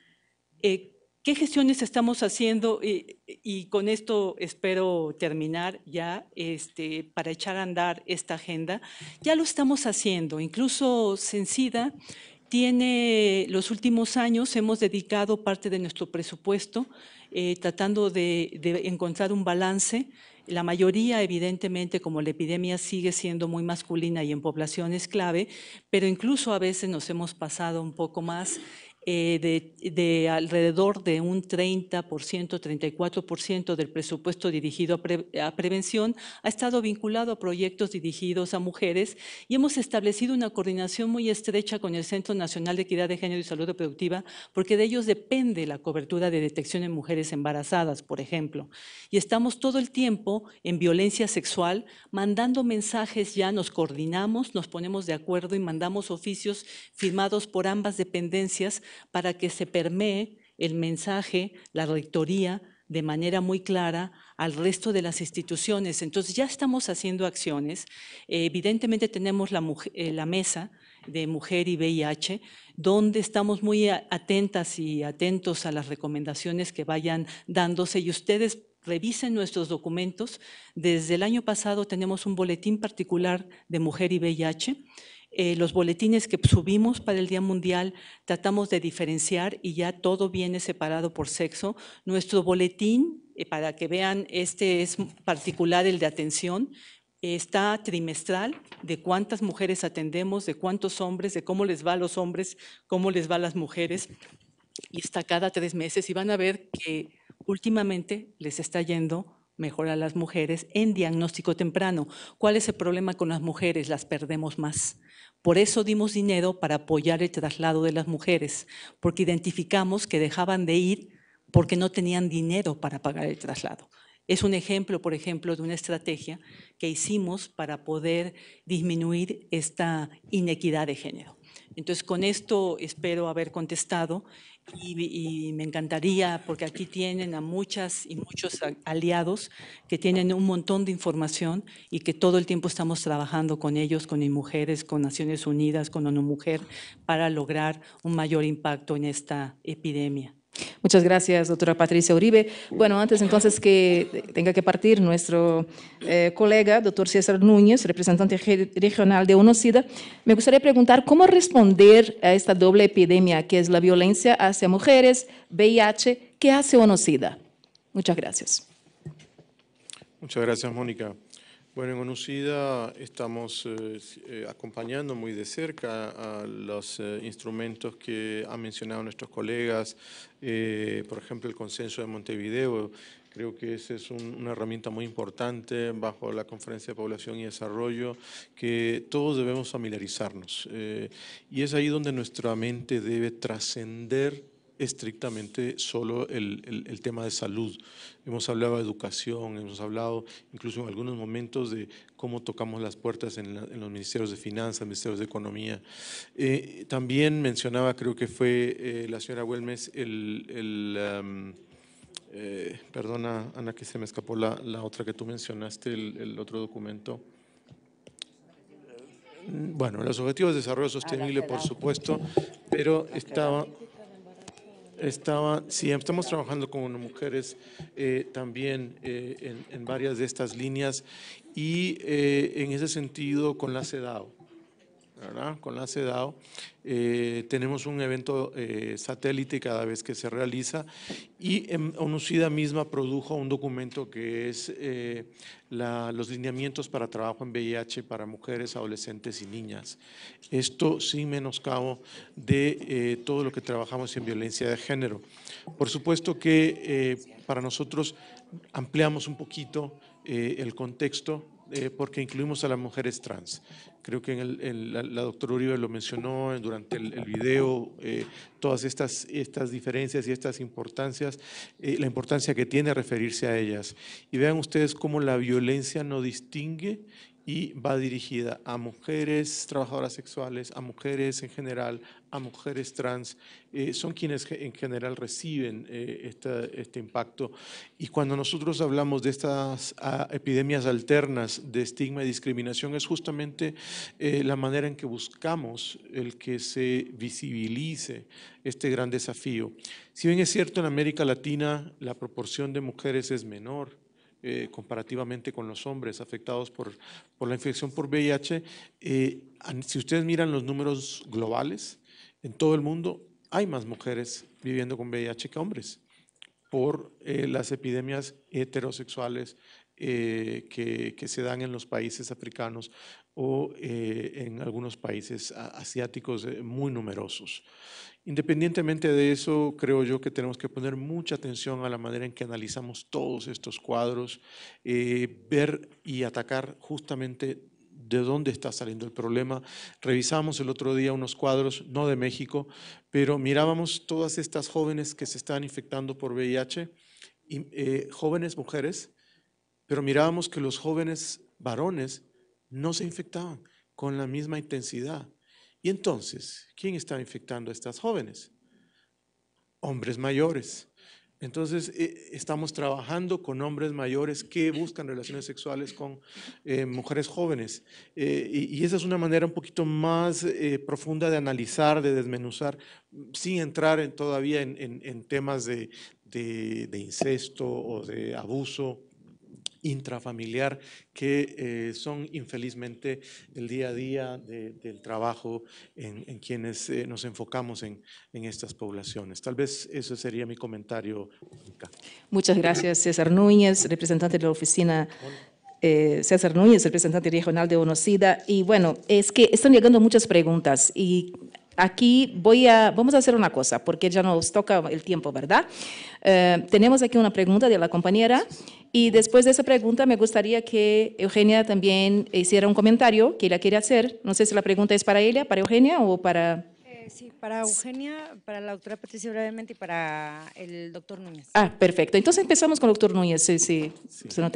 Speaker 3: eh, ¿Qué gestiones estamos haciendo? Y, con esto espero terminar ya este, para echar a andar esta agenda. Ya lo estamos haciendo, incluso Sencida tiene los últimos años hemos dedicado parte de nuestro presupuesto eh, tratando de, de, encontrar un balance. La mayoría, evidentemente, como la epidemia sigue siendo muy masculina y en poblaciones clave, pero incluso a veces nos hemos pasado un poco más eh, de, alrededor de un 30%, 34% del presupuesto dirigido a, a, prevención ha estado vinculado a proyectos dirigidos a mujeres y hemos establecido una coordinación muy estrecha con el Centro Nacional de Equidad de Género y Salud Reproductiva porque de ellos depende la cobertura de detección en mujeres embarazadas, por ejemplo. Y estamos todo el tiempo en violencia sexual mandando mensajes ya, nos coordinamos, nos ponemos de acuerdo y mandamos oficios firmados por ambas dependencias para que se permee el mensaje, la rectoría, de manera muy clara al resto de las instituciones. Entonces ya estamos haciendo acciones. evidentemente tenemos la, eh, mesa de mujer y VIH, donde estamos muy atentas y atentos a las recomendaciones que vayan dándose y ustedes revisen nuestros documentos. Desde el año pasado tenemos un boletín particular de mujer y VIH eh, los boletines que subimos para el Día Mundial tratamos de diferenciar y ya todo viene separado por sexo. Nuestro boletín, eh, para que vean, este es particular el de atención, está trimestral de cuántas mujeres atendemos, de cuántos hombres, de cómo les va a los hombres, cómo les va a las mujeres. Y está cada tres meses y van a ver que últimamente les está yendo mejor a las mujeres en diagnóstico temprano. ¿Cuál es el problema con las mujeres? Las perdemos más. Por eso dimos dinero para apoyar el traslado de las mujeres, porque identificamos que dejaban de ir porque no tenían dinero para pagar el traslado. Es un ejemplo, por ejemplo, de una estrategia que hicimos para poder disminuir esta inequidad de género. Entonces, con esto espero haber contestado y, me encantaría, porque aquí tienen a muchas y muchos aliados que tienen un montón de información y que todo el tiempo estamos trabajando con ellos, con mujeres, con Naciones Unidas, con ONU Mujer, para lograr un
Speaker 1: mayor impacto en esta epidemia. Muchas gracias, doctora Patricia Uribe. Bueno, antes entonces que tenga que partir nuestro eh, colega, doctor César Núñez, representante regional de UNOCIDA, me gustaría preguntar cómo responder a esta doble epidemia que es la violencia hacia mujeres, VIH, que hace UNOCIDA? Muchas
Speaker 8: gracias. Muchas gracias, Mónica. Bueno, en UNUSIDA estamos eh, eh, acompañando muy de cerca a los eh, instrumentos que han mencionado nuestros colegas, por ejemplo, el consenso de Montevideo, Creo que esa es una herramienta muy importante bajo la Conferencia de Población y Desarrollo, que todos debemos familiarizarnos. y es ahí donde nuestra mente debe trascender estrictamente solo el, tema de salud. Hemos hablado de educación, hemos hablado incluso en algunos momentos de cómo tocamos las puertas en, los ministerios de finanzas, ministerios de economía. Eh, también mencionaba, creo que fue eh, la señora Huelmes, el... Um, eh, perdona, Ana, que se me escapó la, la otra que tú mencionaste, el, otro documento bueno, los objetivos de desarrollo sostenible, ah, por supuesto, pero estaba, estaba, sí, estamos trabajando con mujeres eh, también eh, en, varias de estas líneas y eh, en ese sentido con la CEDAW con la CEDAW. Eh, tenemos un evento eh, satélite cada vez que se realiza y en misma produjo un documento que es eh, los lineamientos para trabajo en VIH para mujeres, adolescentes y niñas. Esto sin menoscabo de todo lo que trabajamos en violencia de género. Por supuesto que para nosotros ampliamos un poquito el contexto eh, porque incluimos a las mujeres trans. Creo que la, doctora Uribe lo mencionó durante el, video, eh, todas estas, diferencias y estas importancias, eh, la importancia que tiene referirse a ellas. Y vean ustedes cómo la violencia no distingue y va dirigida a mujeres trabajadoras sexuales, a mujeres en general, a mujeres trans eh, son quienes en general reciben eh, este impacto. Y cuando nosotros hablamos de estas ah, epidemias alternas de estigma y discriminación, es justamente eh, la manera en que buscamos el que se visibilice este gran desafío. Si bien es cierto, en América Latina la proporción de mujeres es menor, comparativamente con los hombres afectados por, por la infección por VIH, si ustedes miran los números globales, en todo el mundo hay más mujeres viviendo con VIH que hombres por eh, las epidemias heterosexuales eh, que, se dan en los países africanos o eh, en algunos países asiáticos muy numerosos. Independientemente de eso, creo yo que tenemos que poner mucha atención a la manera en que analizamos todos estos cuadros, ver y atacar justamente de dónde está saliendo el problema. Revisamos el otro día unos cuadros, no de México, pero mirábamos todas estas jóvenes que se están infectando por VIH, y, eh, jóvenes mujeres, pero mirábamos que los jóvenes varones no se infectaban con la misma intensidad. Y entonces, ¿quién está infectando a estas jóvenes? Hombres mayores, entonces, eh, estamos trabajando con hombres mayores que buscan relaciones sexuales con eh, mujeres jóvenes. Eh, y, esa es una manera un poquito más profunda de analizar, de desmenuzar, sin entrar todavía en, temas de incesto o de abuso intrafamiliar que eh, son infelizmente el día a día del trabajo en, quienes eh, nos enfocamos en, estas poblaciones. Tal vez eso sería mi comentario. Muchas gracias,
Speaker 1: César Núñez, representante de la oficina. Eh, César Núñez, representante regional de UNOCIDA. y bueno, es que están llegando muchas preguntas y Aquí voy a, vamos a hacer una cosa, porque ya nos toca el tiempo, ¿verdad? Eh, tenemos aquí una pregunta de la compañera y después de esa pregunta me gustaría que Eugenia también hiciera un comentario que ella quiere hacer. No sé si la pregunta es para ella, para Eugenia o para
Speaker 5: eh, sí, para Eugenia, para la doctora Patricia brevemente y para el doctor Núñez.
Speaker 1: Ah, perfecto. Entonces empezamos con el doctor Núñez, sí, sí. Se no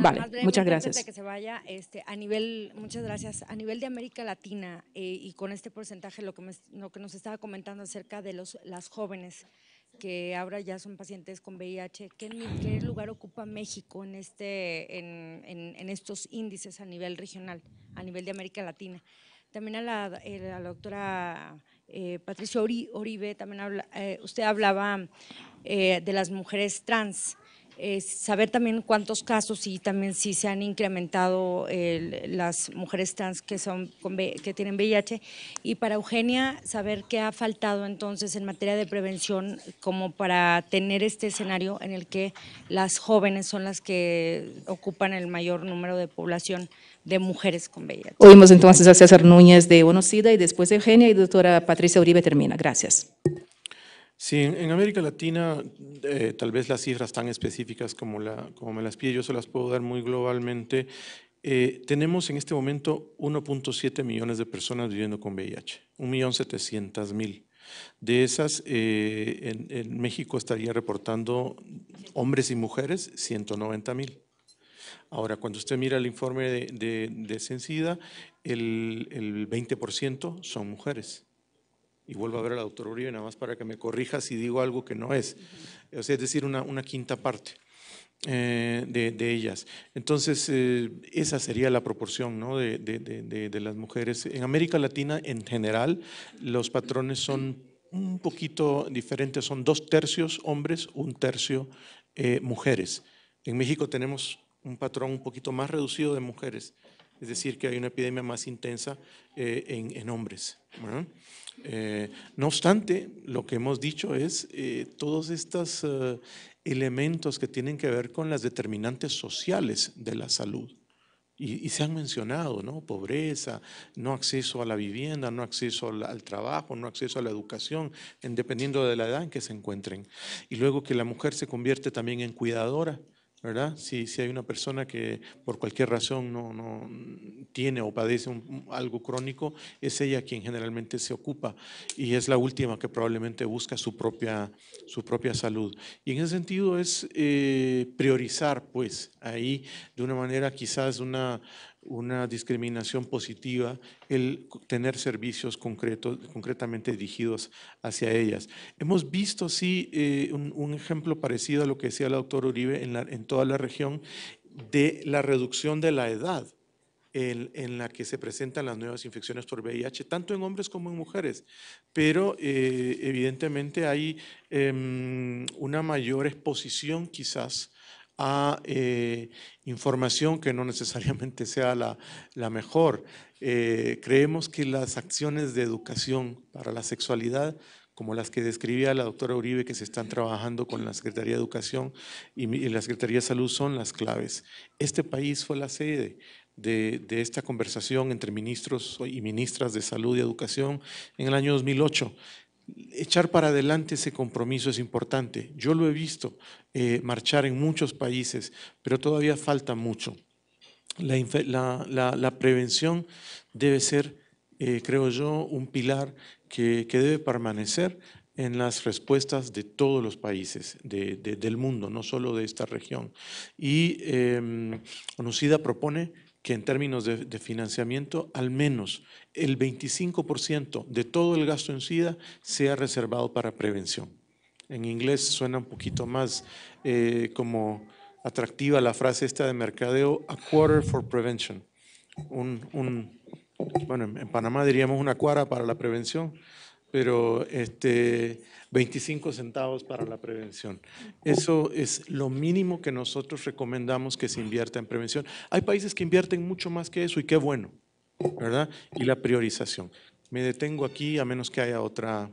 Speaker 1: vale, muchas gracias.
Speaker 5: que se vaya, este, a nivel, muchas gracias, a nivel de América Latina eh, y con este porcentaje, lo que, lo que nos estaba comentando acerca de los, las jóvenes que ahora ya son pacientes con VIH, ¿qué, qué lugar ocupa México en, este, en, en, estos índices a nivel regional, a nivel de América Latina? También a la, eh, a la, doctora eh, Patricio Oribe, también eh, usted hablaba eh, de las mujeres trans. saber también cuántos casos y también si se han incrementado las mujeres trans que, son que tienen VIH. Y para Eugenia, saber qué ha faltado entonces en materia de prevención como para tener este escenario en el que las jóvenes son las que ocupan el mayor número de población de mujeres con VIH.
Speaker 1: Oímos entonces a César Núñez de Onocida y después Eugenia y doctora Patricia Uribe termina. Gracias.
Speaker 8: Sí, en América Latina eh, tal vez las cifras tan específicas como, la, como me las pide yo se las puedo dar muy globalmente. Eh, tenemos en este momento 1.7 millones de personas viviendo con VIH, 1.700.000. De esas, eh, en, en, México estaría reportando hombres y mujeres 190.000, Ahora, cuando usted mira el informe de, de, el, el 20% son mujeres y vuelvo a ver a la doctora Uribe nada más para que me corrija si digo algo que no es, o sea, es decir, una, una quinta parte. Eh, de, de, ellas. Entonces, eh, esa sería la proporción ¿no? de, de, de, las mujeres. En América Latina, en general, los patrones son un poquito diferentes, son dos tercios hombres, un tercio eh, mujeres. En México tenemos un patrón un poquito más reducido de mujeres, es decir, que hay una epidemia más intensa eh, en, hombres. Eh, no obstante, lo que hemos dicho es eh, todos estos elementos que tienen que ver con las determinantes sociales de la salud. Y, se han mencionado, ¿no? Pobreza, no acceso a la vivienda, no acceso al, al, trabajo, no acceso a la educación, dependiendo de la edad en que se encuentren. Y luego que la mujer se convierte también en cuidadora ¿verdad? Si, si hay una persona que por cualquier razón no, no tiene o padece algo crónico, es ella quien generalmente se ocupa y es la última que probablemente busca su propia, su propia salud. Y en ese sentido es eh, priorizar, pues, ahí de una manera quizás una una discriminación positiva el tener servicios concretos, concretamente dirigidos hacia ellas. Hemos visto, sí, eh, un, ejemplo parecido a lo que decía el doctor Uribe en, toda la región de la reducción de la edad. En, la que se presentan las nuevas infecciones por VIH, tanto en hombres como en mujeres. Pero eh, evidentemente hay em, una mayor exposición quizás a eh, información que no necesariamente sea la, mejor. Eh, creemos que las acciones de educación para la sexualidad como las que describía la doctora Uribe, que se están trabajando con la Secretaría de Educación y, la Secretaría de Salud, son las claves. Este país fue la sede de, de esta conversación entre ministros y ministras de Salud y Educación en el año 2008 echar para adelante ese compromiso es importante. Yo lo he visto eh, marchar en muchos países, pero todavía falta mucho. La, prevención debe ser, eh, creo yo, un pilar que, debe permanecer en las respuestas de todos los países del mundo, no solo de esta región. Y eh, propone que en términos de financiamiento, al menos el 25% de todo el gasto en SIDA sea reservado para prevención. En inglés suena un poquito más eh, como atractiva la frase esta de mercadeo, a quarter for prevention. bueno, en Panamá diríamos una cuara para la prevención, pero este, 25 centavos para la prevención. Eso es lo mínimo que nosotros recomendamos que se invierta en prevención. Hay países que invierten mucho más que eso y qué bueno. ¿verdad? Y la priorización. Me detengo aquí a menos que haya otra...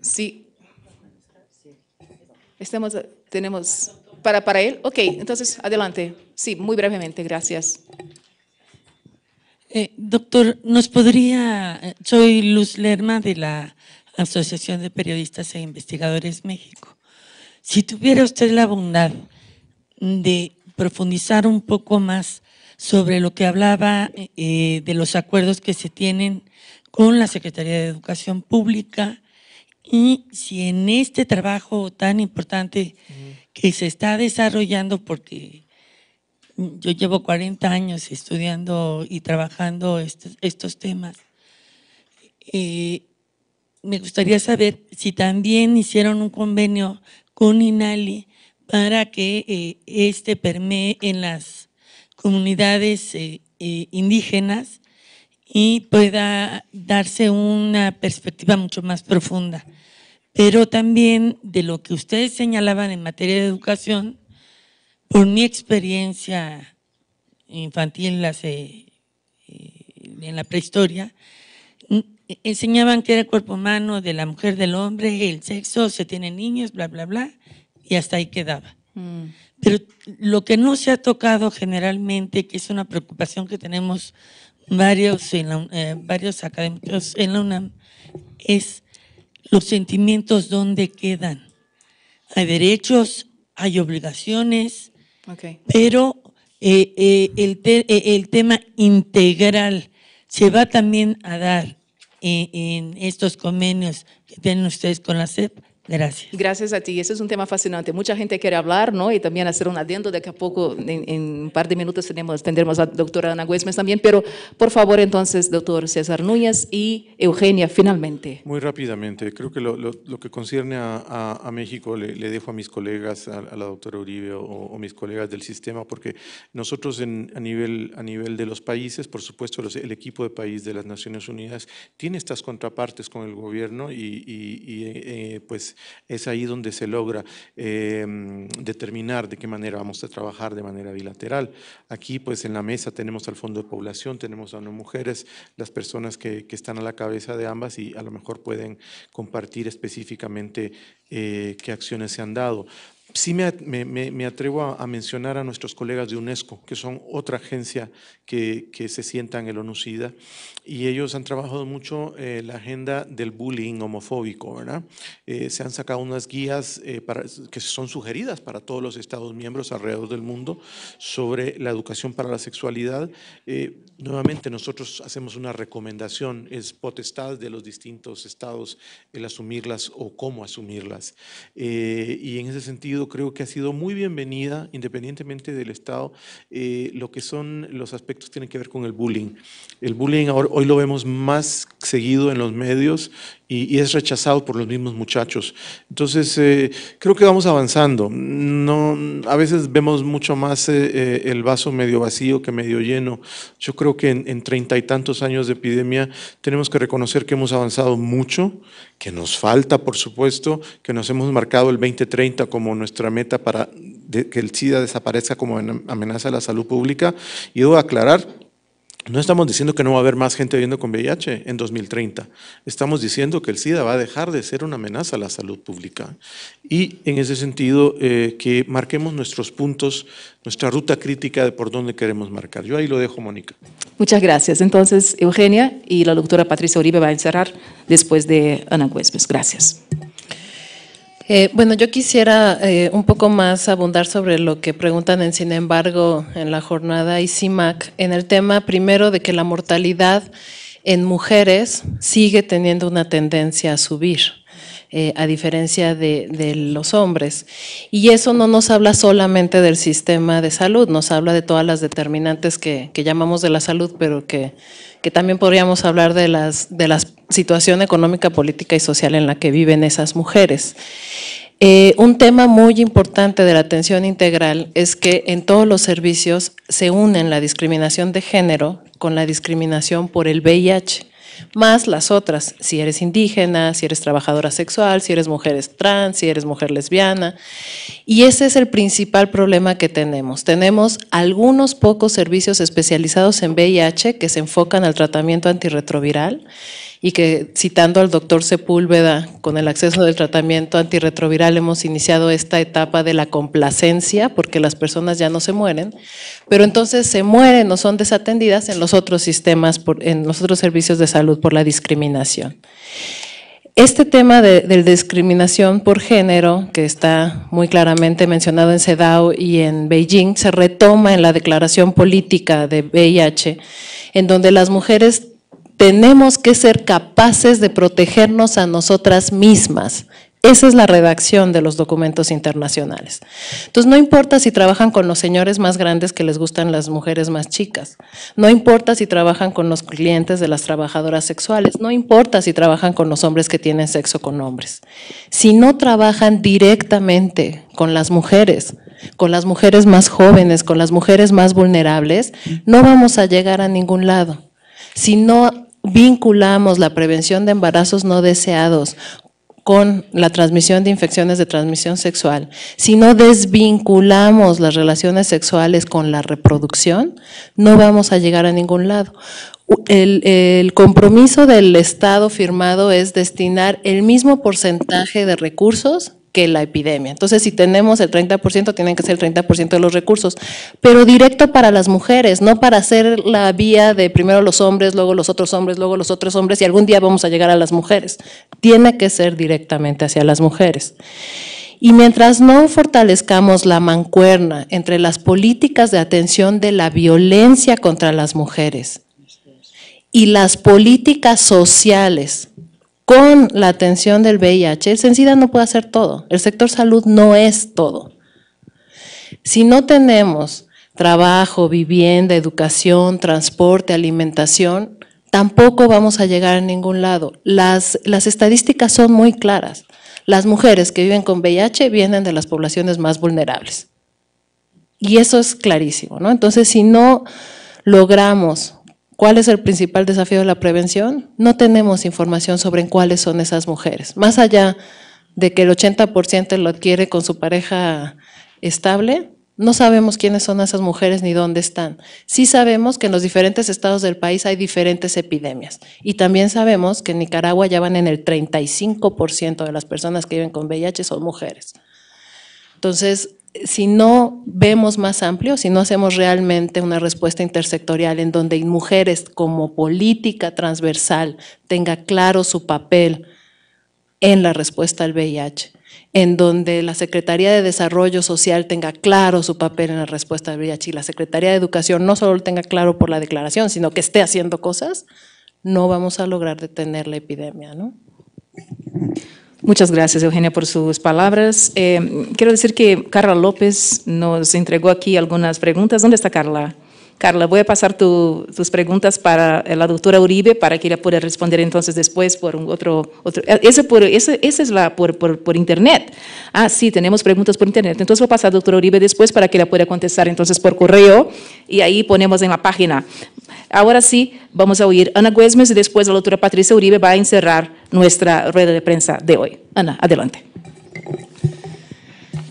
Speaker 1: Sí. Estamos, tenemos... ¿Para, para él? Ok, entonces adelante. Sí, muy brevemente, gracias.
Speaker 13: Eh, doctor, ¿nos podría...? Eh, soy Luz Lerma de la Asociación de Periodistas e Investigadores México. Si tuviera usted la bondad de profundizar un poco más sobre lo que hablaba eh, de los acuerdos que se tienen con la Secretaría de Educación Pública y si en este trabajo tan importante que se está desarrollando, porque yo llevo 40 años estudiando y trabajando estos, temas, eh, me gustaría saber si también hicieron un convenio con INALI para que eh, este permee en las comunidades eh, eh, indígenas y pueda darse una perspectiva mucho más profunda. Pero también de lo que ustedes señalaban en materia de educación, por mi experiencia infantil eh, en la prehistoria, enseñaban que era cuerpo humano de la mujer, del hombre, el sexo, se tiene niños, bla, bla, bla, y hasta ahí quedaba. Mm. Pero lo que no se ha tocado generalmente, que es una preocupación que tenemos varios, en eh, varios académicos en la UNAM, es los sentimientos donde quedan. Hay derechos, hay obligaciones, pero eh, eh, el, tema integral se va también a dar en, en estos convenios que tienen ustedes con la SEP, Gracias.
Speaker 1: Gracias a ti. Ese es un tema fascinante. Mucha gente quiere hablar, ¿no? Y también hacer un adendo. De que a poco, en, un par de minutos, tenemos, tendremos a la doctora Ana Güesmes también. Pero, por favor, entonces, doctor César Núñez y Eugenia, finalmente.
Speaker 8: Muy rápidamente. Creo que lo, que concierne a, México le, dejo a mis colegas, a, la doctora Uribe o, mis colegas del sistema, porque nosotros en, a, nivel, a nivel de los países, por supuesto, el equipo de país de las Naciones Unidas tiene estas contrapartes con el gobierno y, y eh, pues es ahí donde se logra em, determinar de qué manera vamos a trabajar de manera bilateral. Aquí pues en la mesa tenemos al fondo de población, tenemos a mujeres, las personas que, están a la cabeza de ambas y a lo mejor pueden compartir específicamente eh, qué acciones se han dado sí me, me, me atrevo a, mencionar a nuestros colegas de UNESCO, que son otra agencia que, que se sienta en el ONUCIDA, y ellos han trabajado mucho eh, la agenda del bullying homofóbico, ¿verdad? Eh, se han sacado unas guías eh, para, que son sugeridas para todos los Estados miembros alrededor del mundo sobre la educación para la sexualidad. Nuevamente nosotros hacemos una recomendación, es potestad de los distintos estados el asumirlas o cómo asumirlas. Eh, y en ese sentido creo que ha sido muy bienvenida, independientemente del estado, eh, lo que son los aspectos que tienen que ver con el bullying. El bullying hoy lo vemos más seguido en los medios y, es rechazado por los mismos muchachos. Entonces, eh, creo que vamos avanzando. No, a veces vemos mucho más eh, eh, el vaso medio vacío que medio lleno. Yo creo que en treinta y tantos años de epidemia tenemos que reconocer que hemos avanzado mucho, que nos falta, por supuesto, que nos hemos marcado el 2030 como nuestra meta para que el SIDA desaparezca como amenaza a la salud pública. Y debo aclarar no estamos diciendo que no va a haber más gente viviendo con VIH en 2030. Estamos diciendo que el SIDA va a dejar de ser una amenaza a la salud pública. Y en ese sentido, eh, que marquemos nuestros puntos, nuestra ruta crítica de por dónde queremos marcar. Yo ahí lo dejo, Mónica.
Speaker 1: Muchas gracias. Entonces, Eugenia y la doctora Patricia Uribe va a encerrar después de Ana Huesmes. Gracias.
Speaker 2: Eh, bueno, yo quisiera eh, un poco más abundar sobre lo que preguntan en Sin embargo en la jornada ICIMAC, en el tema primero de que la mortalidad en mujeres sigue teniendo una tendencia a subir. Eh, a diferencia de, los hombres. Y eso no nos habla solamente del sistema de salud, nos habla de todas las determinantes que, llamamos de la salud, pero que, también podríamos hablar de, las, de la situación económica, política y social en la que viven esas mujeres. Eh, un tema muy importante de la atención integral es que en todos los servicios se une la discriminación de género con la discriminación por el VIH más las otras, si eres indígena, si eres trabajadora sexual, si eres mujer trans, si eres mujer lesbiana. Y ese es el principal problema que tenemos. Tenemos algunos pocos servicios especializados en VIH que se enfocan al tratamiento antirretroviral y que citando al doctor Sepúlveda, con el acceso del tratamiento antirretroviral hemos iniciado esta etapa de la complacencia, porque las personas ya no se mueren, pero entonces se mueren o son desatendidas en los otros sistemas, en los otros servicios de salud por la discriminación. Este tema de, discriminación por género, que está muy claramente mencionado en CEDAW y en Beijing, se retoma en la declaración política de VIH, en donde las mujeres tenemos que ser capaces de protegernos a nosotras mismas. Esa es la redacción de los documentos internacionales. Entonces, no importa si trabajan con los señores más grandes que les gustan las mujeres más chicas, no importa si trabajan con los clientes de las trabajadoras sexuales, no importa si trabajan con los hombres que tienen sexo con hombres. Si no trabajan directamente con las mujeres, con las mujeres más jóvenes, con las mujeres más vulnerables, no vamos a llegar a ningún lado. Si no vinculamos la prevención de embarazos no deseados con la transmisión de infecciones de transmisión sexual, si no desvinculamos las relaciones sexuales con la reproducción, no vamos a llegar a ningún lado. El, compromiso del Estado firmado es destinar el mismo porcentaje de recursos que la epidemia. Entonces, si tenemos el 30%, tienen que ser el 30% de los recursos, pero directo para las mujeres, no para hacer la vía de primero los hombres, luego los otros hombres, luego los otros hombres y algún día vamos a llegar a las mujeres. Tiene que ser directamente hacia las mujeres. Y mientras no fortalezcamos la mancuerna entre las políticas de atención de la violencia contra las mujeres y las políticas sociales con la atención del VIH. El SENSIDA no puede hacer todo, el sector salud no es todo. Si no tenemos trabajo, vivienda, educación, transporte, alimentación, tampoco vamos a llegar a ningún lado. Las, las estadísticas son muy claras. Las mujeres que viven con VIH vienen de las poblaciones más vulnerables. Y eso es clarísimo, ¿no? Entonces, si no logramos ¿Cuál es el principal desafío de la prevención? No tenemos información sobre cuáles son esas mujeres. Más allá de que el 80% lo adquiere con su pareja estable, no sabemos quiénes son esas mujeres ni dónde están. Sí sabemos que en los diferentes estados del país hay diferentes epidemias. Y también sabemos que en Nicaragua ya van en el 35% de las personas que viven con VIH son mujeres. Entonces, si no vemos más amplio, si no hacemos realmente una respuesta intersectorial en donde mujeres como política transversal tenga claro su papel en la respuesta al VIH, en donde la Secretaría de Desarrollo Social tenga claro su papel en la respuesta al VIH y la Secretaría de Educación no solo tenga claro por la declaración, sino que esté haciendo cosas, no vamos a lograr detener la epidemia. ¿no?
Speaker 1: Muchas gracias, Eugenia, por sus palabras. Eh, quiero decir que Carla López nos entregó aquí algunas preguntas. ¿Dónde está Carla? Carla, voy a pasar tus preguntas para la doctora Uribe para que ella pueda responder entonces después por otro... otro eh, esa es la por, internet. Ah, sí, tenemos preguntas por internet. Entonces voy a pasar a la doctora Uribe después para que ella pueda contestar entonces por correo y ahí ponemos en la página. Ahora sí, vamos a oír Ana Güesmes y después la doctora Patricia Uribe va a encerrar nuestra rueda de prensa de hoy. Ana, adelante.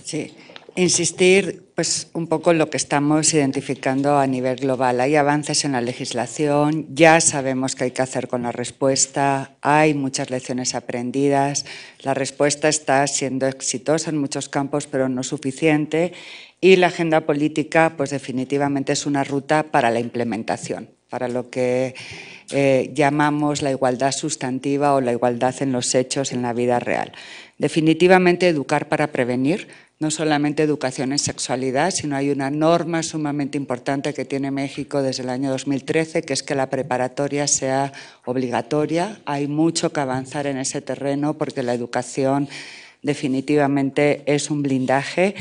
Speaker 7: Sí, insistir pues un poco lo que estamos identificando a nivel global. Hay avances en la legislación, ya sabemos qué hay que hacer con la respuesta, hay muchas lecciones aprendidas, la respuesta está siendo exitosa en muchos campos, pero no suficiente, y la agenda política, pues definitivamente es una ruta para la implementación, para lo que eh, llamamos la igualdad sustantiva o la igualdad en los hechos, en la vida real. Definitivamente educar para prevenir, no solamente educación en sexualidad, sino hay una norma sumamente importante que tiene México desde el año 2013, que es que la preparatoria sea obligatoria. Hay mucho que avanzar en ese terreno porque la educación definitivamente es un blindaje.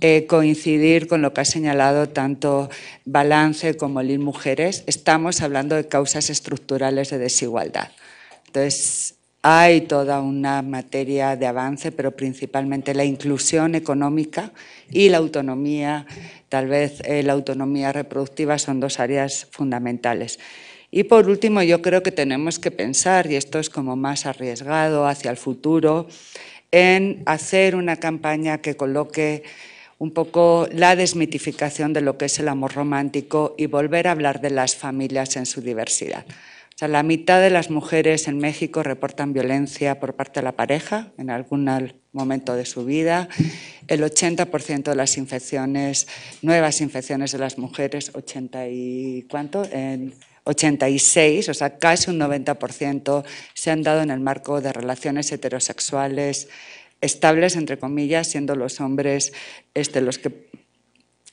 Speaker 7: Eh, coincidir con lo que ha señalado tanto Balance como Lil Mujeres, estamos hablando de causas estructurales de desigualdad. Entonces, hay toda una materia de avance, pero principalmente la inclusión económica y la autonomía, tal vez eh, la autonomía reproductiva son dos áreas fundamentales. Y por último, yo creo que tenemos que pensar, y esto es como más arriesgado hacia el futuro, en hacer una campaña que coloque un poco la desmitificación de lo que es el amor romántico y volver a hablar de las familias en su diversidad. O sea, la mitad de las mujeres en México reportan violencia por parte de la pareja en algún momento de su vida. El 80% de las infecciones, nuevas infecciones de las mujeres, 80 y cuánto, en 86, o sea, casi un 90% se han dado en el marco de relaciones heterosexuales estables, entre comillas, siendo los hombres este, los que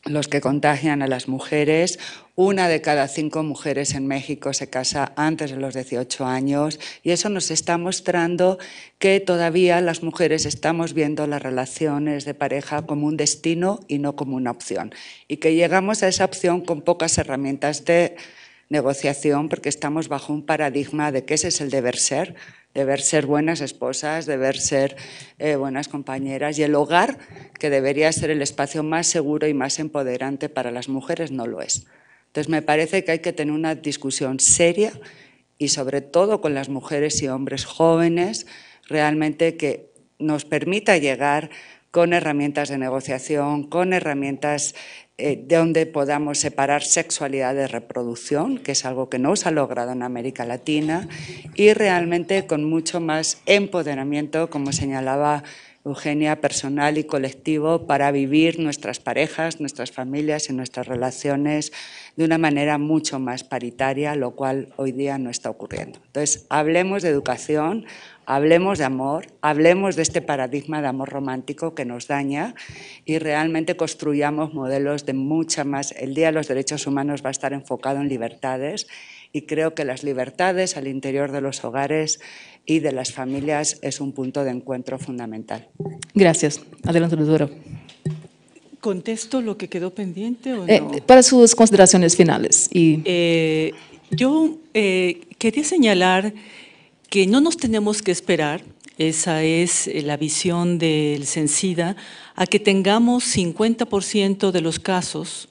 Speaker 7: los que contagian a las mujeres. Una de cada cinco mujeres en México se casa antes de los 18 años y eso nos está mostrando que todavía las mujeres estamos viendo las relaciones de pareja como un destino y no como una opción. Y que llegamos a esa opción con pocas herramientas de negociación porque estamos bajo un paradigma de que ese es el deber ser, deber ser buenas esposas, deber ser eh, buenas compañeras y el hogar, que debería ser el espacio más seguro y más empoderante para las mujeres, no lo es. Entonces me parece que hay que tener una discusión seria y sobre todo con las mujeres y hombres jóvenes, realmente que nos permita llegar con herramientas de negociación, con herramientas eh, de donde podamos separar sexualidad de reproducción, que es algo que no se ha logrado en América Latina, y realmente con mucho más empoderamiento, como señalaba Eugenia, personal y colectivo, para vivir nuestras parejas, nuestras familias y nuestras relaciones de una manera mucho más paritaria, lo cual hoy día no está ocurriendo. Entonces, hablemos de educación, hablemos de amor, hablemos de este paradigma de amor romántico que nos daña y realmente construyamos modelos de mucha más... El Día de los Derechos Humanos va a estar enfocado en libertades y creo que las libertades al interior de los hogares y de las familias es un punto de encuentro fundamental.
Speaker 1: Gracias. Adelante, Duro.
Speaker 3: ¿Contesto lo
Speaker 1: que quedó pendiente o eh, no? para sus consideraciones finales. Y...
Speaker 3: Eh, yo eh, quería señalar que no nos tenemos que esperar, esa es eh, la visión del CENSIDA, a que tengamos 50% de los casos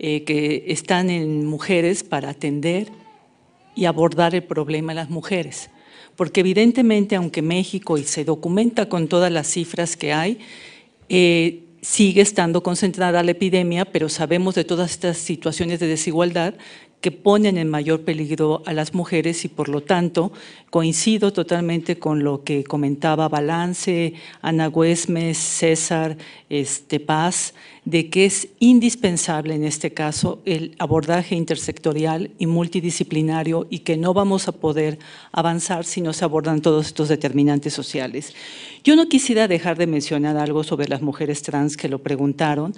Speaker 3: eh, que están en mujeres para atender y abordar el problema de las mujeres. Porque evidentemente, aunque México, y se documenta con todas las cifras que hay, eh, sigue estando concentrada la epidemia, pero sabemos de todas estas situaciones de desigualdad que ponen en mayor peligro a las mujeres y por lo tanto coincido totalmente con lo que comentaba Balance, Ana Güesmes, César este, Paz, de que es indispensable en este caso el abordaje intersectorial y multidisciplinario y que no vamos a poder avanzar si no se abordan todos estos determinantes sociales. Yo no quisiera dejar de mencionar algo sobre las mujeres trans que lo preguntaron,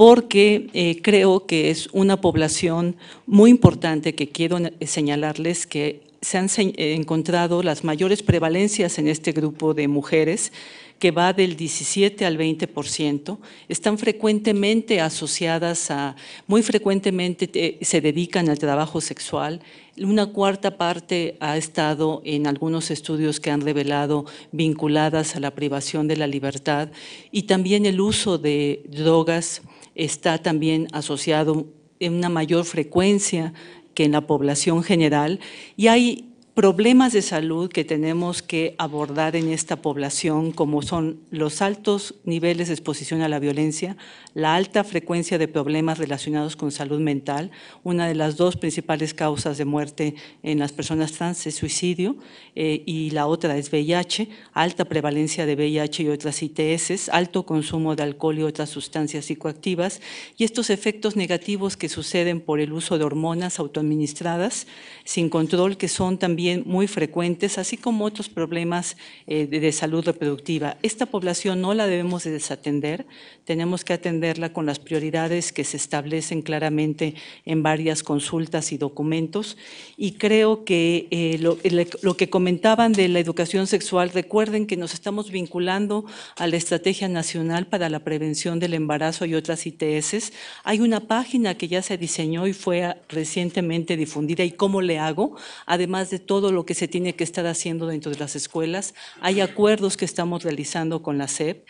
Speaker 3: porque eh, creo que es una población muy importante que quiero señalarles que se han eh, encontrado las mayores prevalencias en este grupo de mujeres, que va del 17 al 20%, están frecuentemente asociadas a, muy frecuentemente eh, se dedican al trabajo sexual, una cuarta parte ha estado en algunos estudios que han revelado vinculadas a la privación de la libertad y también el uso de drogas está también asociado en una mayor frecuencia que en la población general y hay problemas de salud que tenemos que abordar en esta población, como son los altos niveles de exposición a la violencia, la alta frecuencia de problemas relacionados con salud mental, una de las dos principales causas de muerte en las personas trans es suicidio eh, y la otra es VIH, alta prevalencia de VIH y otras ITS, alto consumo de alcohol y otras sustancias psicoactivas y estos efectos negativos que suceden por el uso de hormonas autoadministradas sin control que son también muy frecuentes, así como otros problemas eh, de, salud reproductiva. Esta población no la debemos desatender, tenemos que atenderla con las prioridades que se establecen claramente en varias consultas y documentos. Y creo que eh, lo, lo que comentaban de la educación sexual, recuerden que nos estamos vinculando a la Estrategia Nacional para la Prevención del Embarazo y otras ITS. Hay una página que ya se diseñó y fue ah, recientemente difundida y cómo le hago, además de todo lo que se tiene que estar haciendo dentro de las escuelas. Hay acuerdos que estamos realizando con la SEP.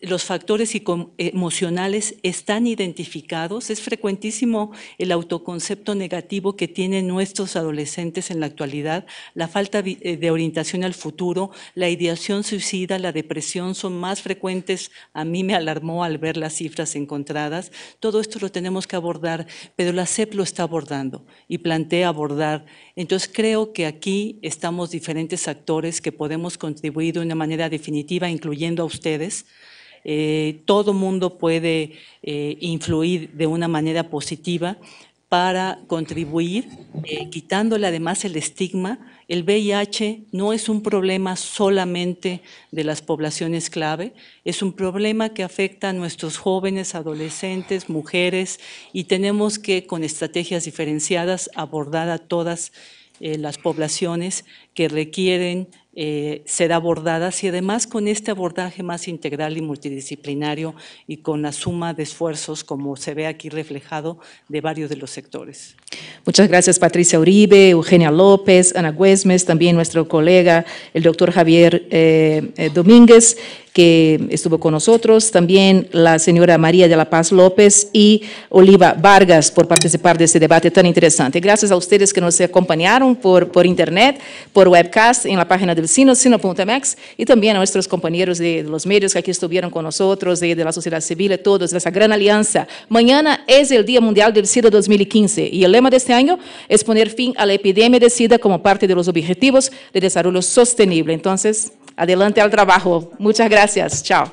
Speaker 3: Los factores emocionales están identificados. Es frecuentísimo el autoconcepto negativo que tienen nuestros adolescentes en la actualidad, la falta eh, de orientación al futuro, la ideación suicida, la depresión son más frecuentes. A mí me alarmó al ver las cifras encontradas. Todo esto lo tenemos que abordar, pero la SEP lo está abordando y plantea abordar. Entonces creo que aquí aquí estamos diferentes actores que podemos contribuir de una manera definitiva, incluyendo a ustedes. Eh, todo mundo puede eh, influir de una manera positiva para contribuir, eh, quitándole además el estigma. El VIH no es un problema solamente de las poblaciones clave, es un problema que afecta a nuestros jóvenes, adolescentes, mujeres, y tenemos que, con estrategias diferenciadas, abordar a todas eh, las poblaciones que requieren eh, ser abordadas y además con este abordaje más integral y multidisciplinario y con la suma de esfuerzos como se ve aquí reflejado de varios de los sectores.
Speaker 1: Muchas gracias Patricia Uribe, Eugenia López, Ana Güesmes, también nuestro colega el doctor Javier eh, Domínguez que estuvo con nosotros, también la señora María de la Paz López y Oliva Vargas por participar de este debate tan interesante. Gracias a ustedes que nos acompañaron por, por internet, por webcast en la página del Sino, sino.mex, y también a nuestros compañeros de, los medios que aquí estuvieron con nosotros, de, de la sociedad civil, todos, de esa gran alianza. Mañana es el Día Mundial del SIDA 2015 y el lema de este año es poner fin a la epidemia de SIDA como parte de los objetivos de desarrollo sostenible. Entonces, adelante al trabajo. Muchas gracias. Gracias, chao.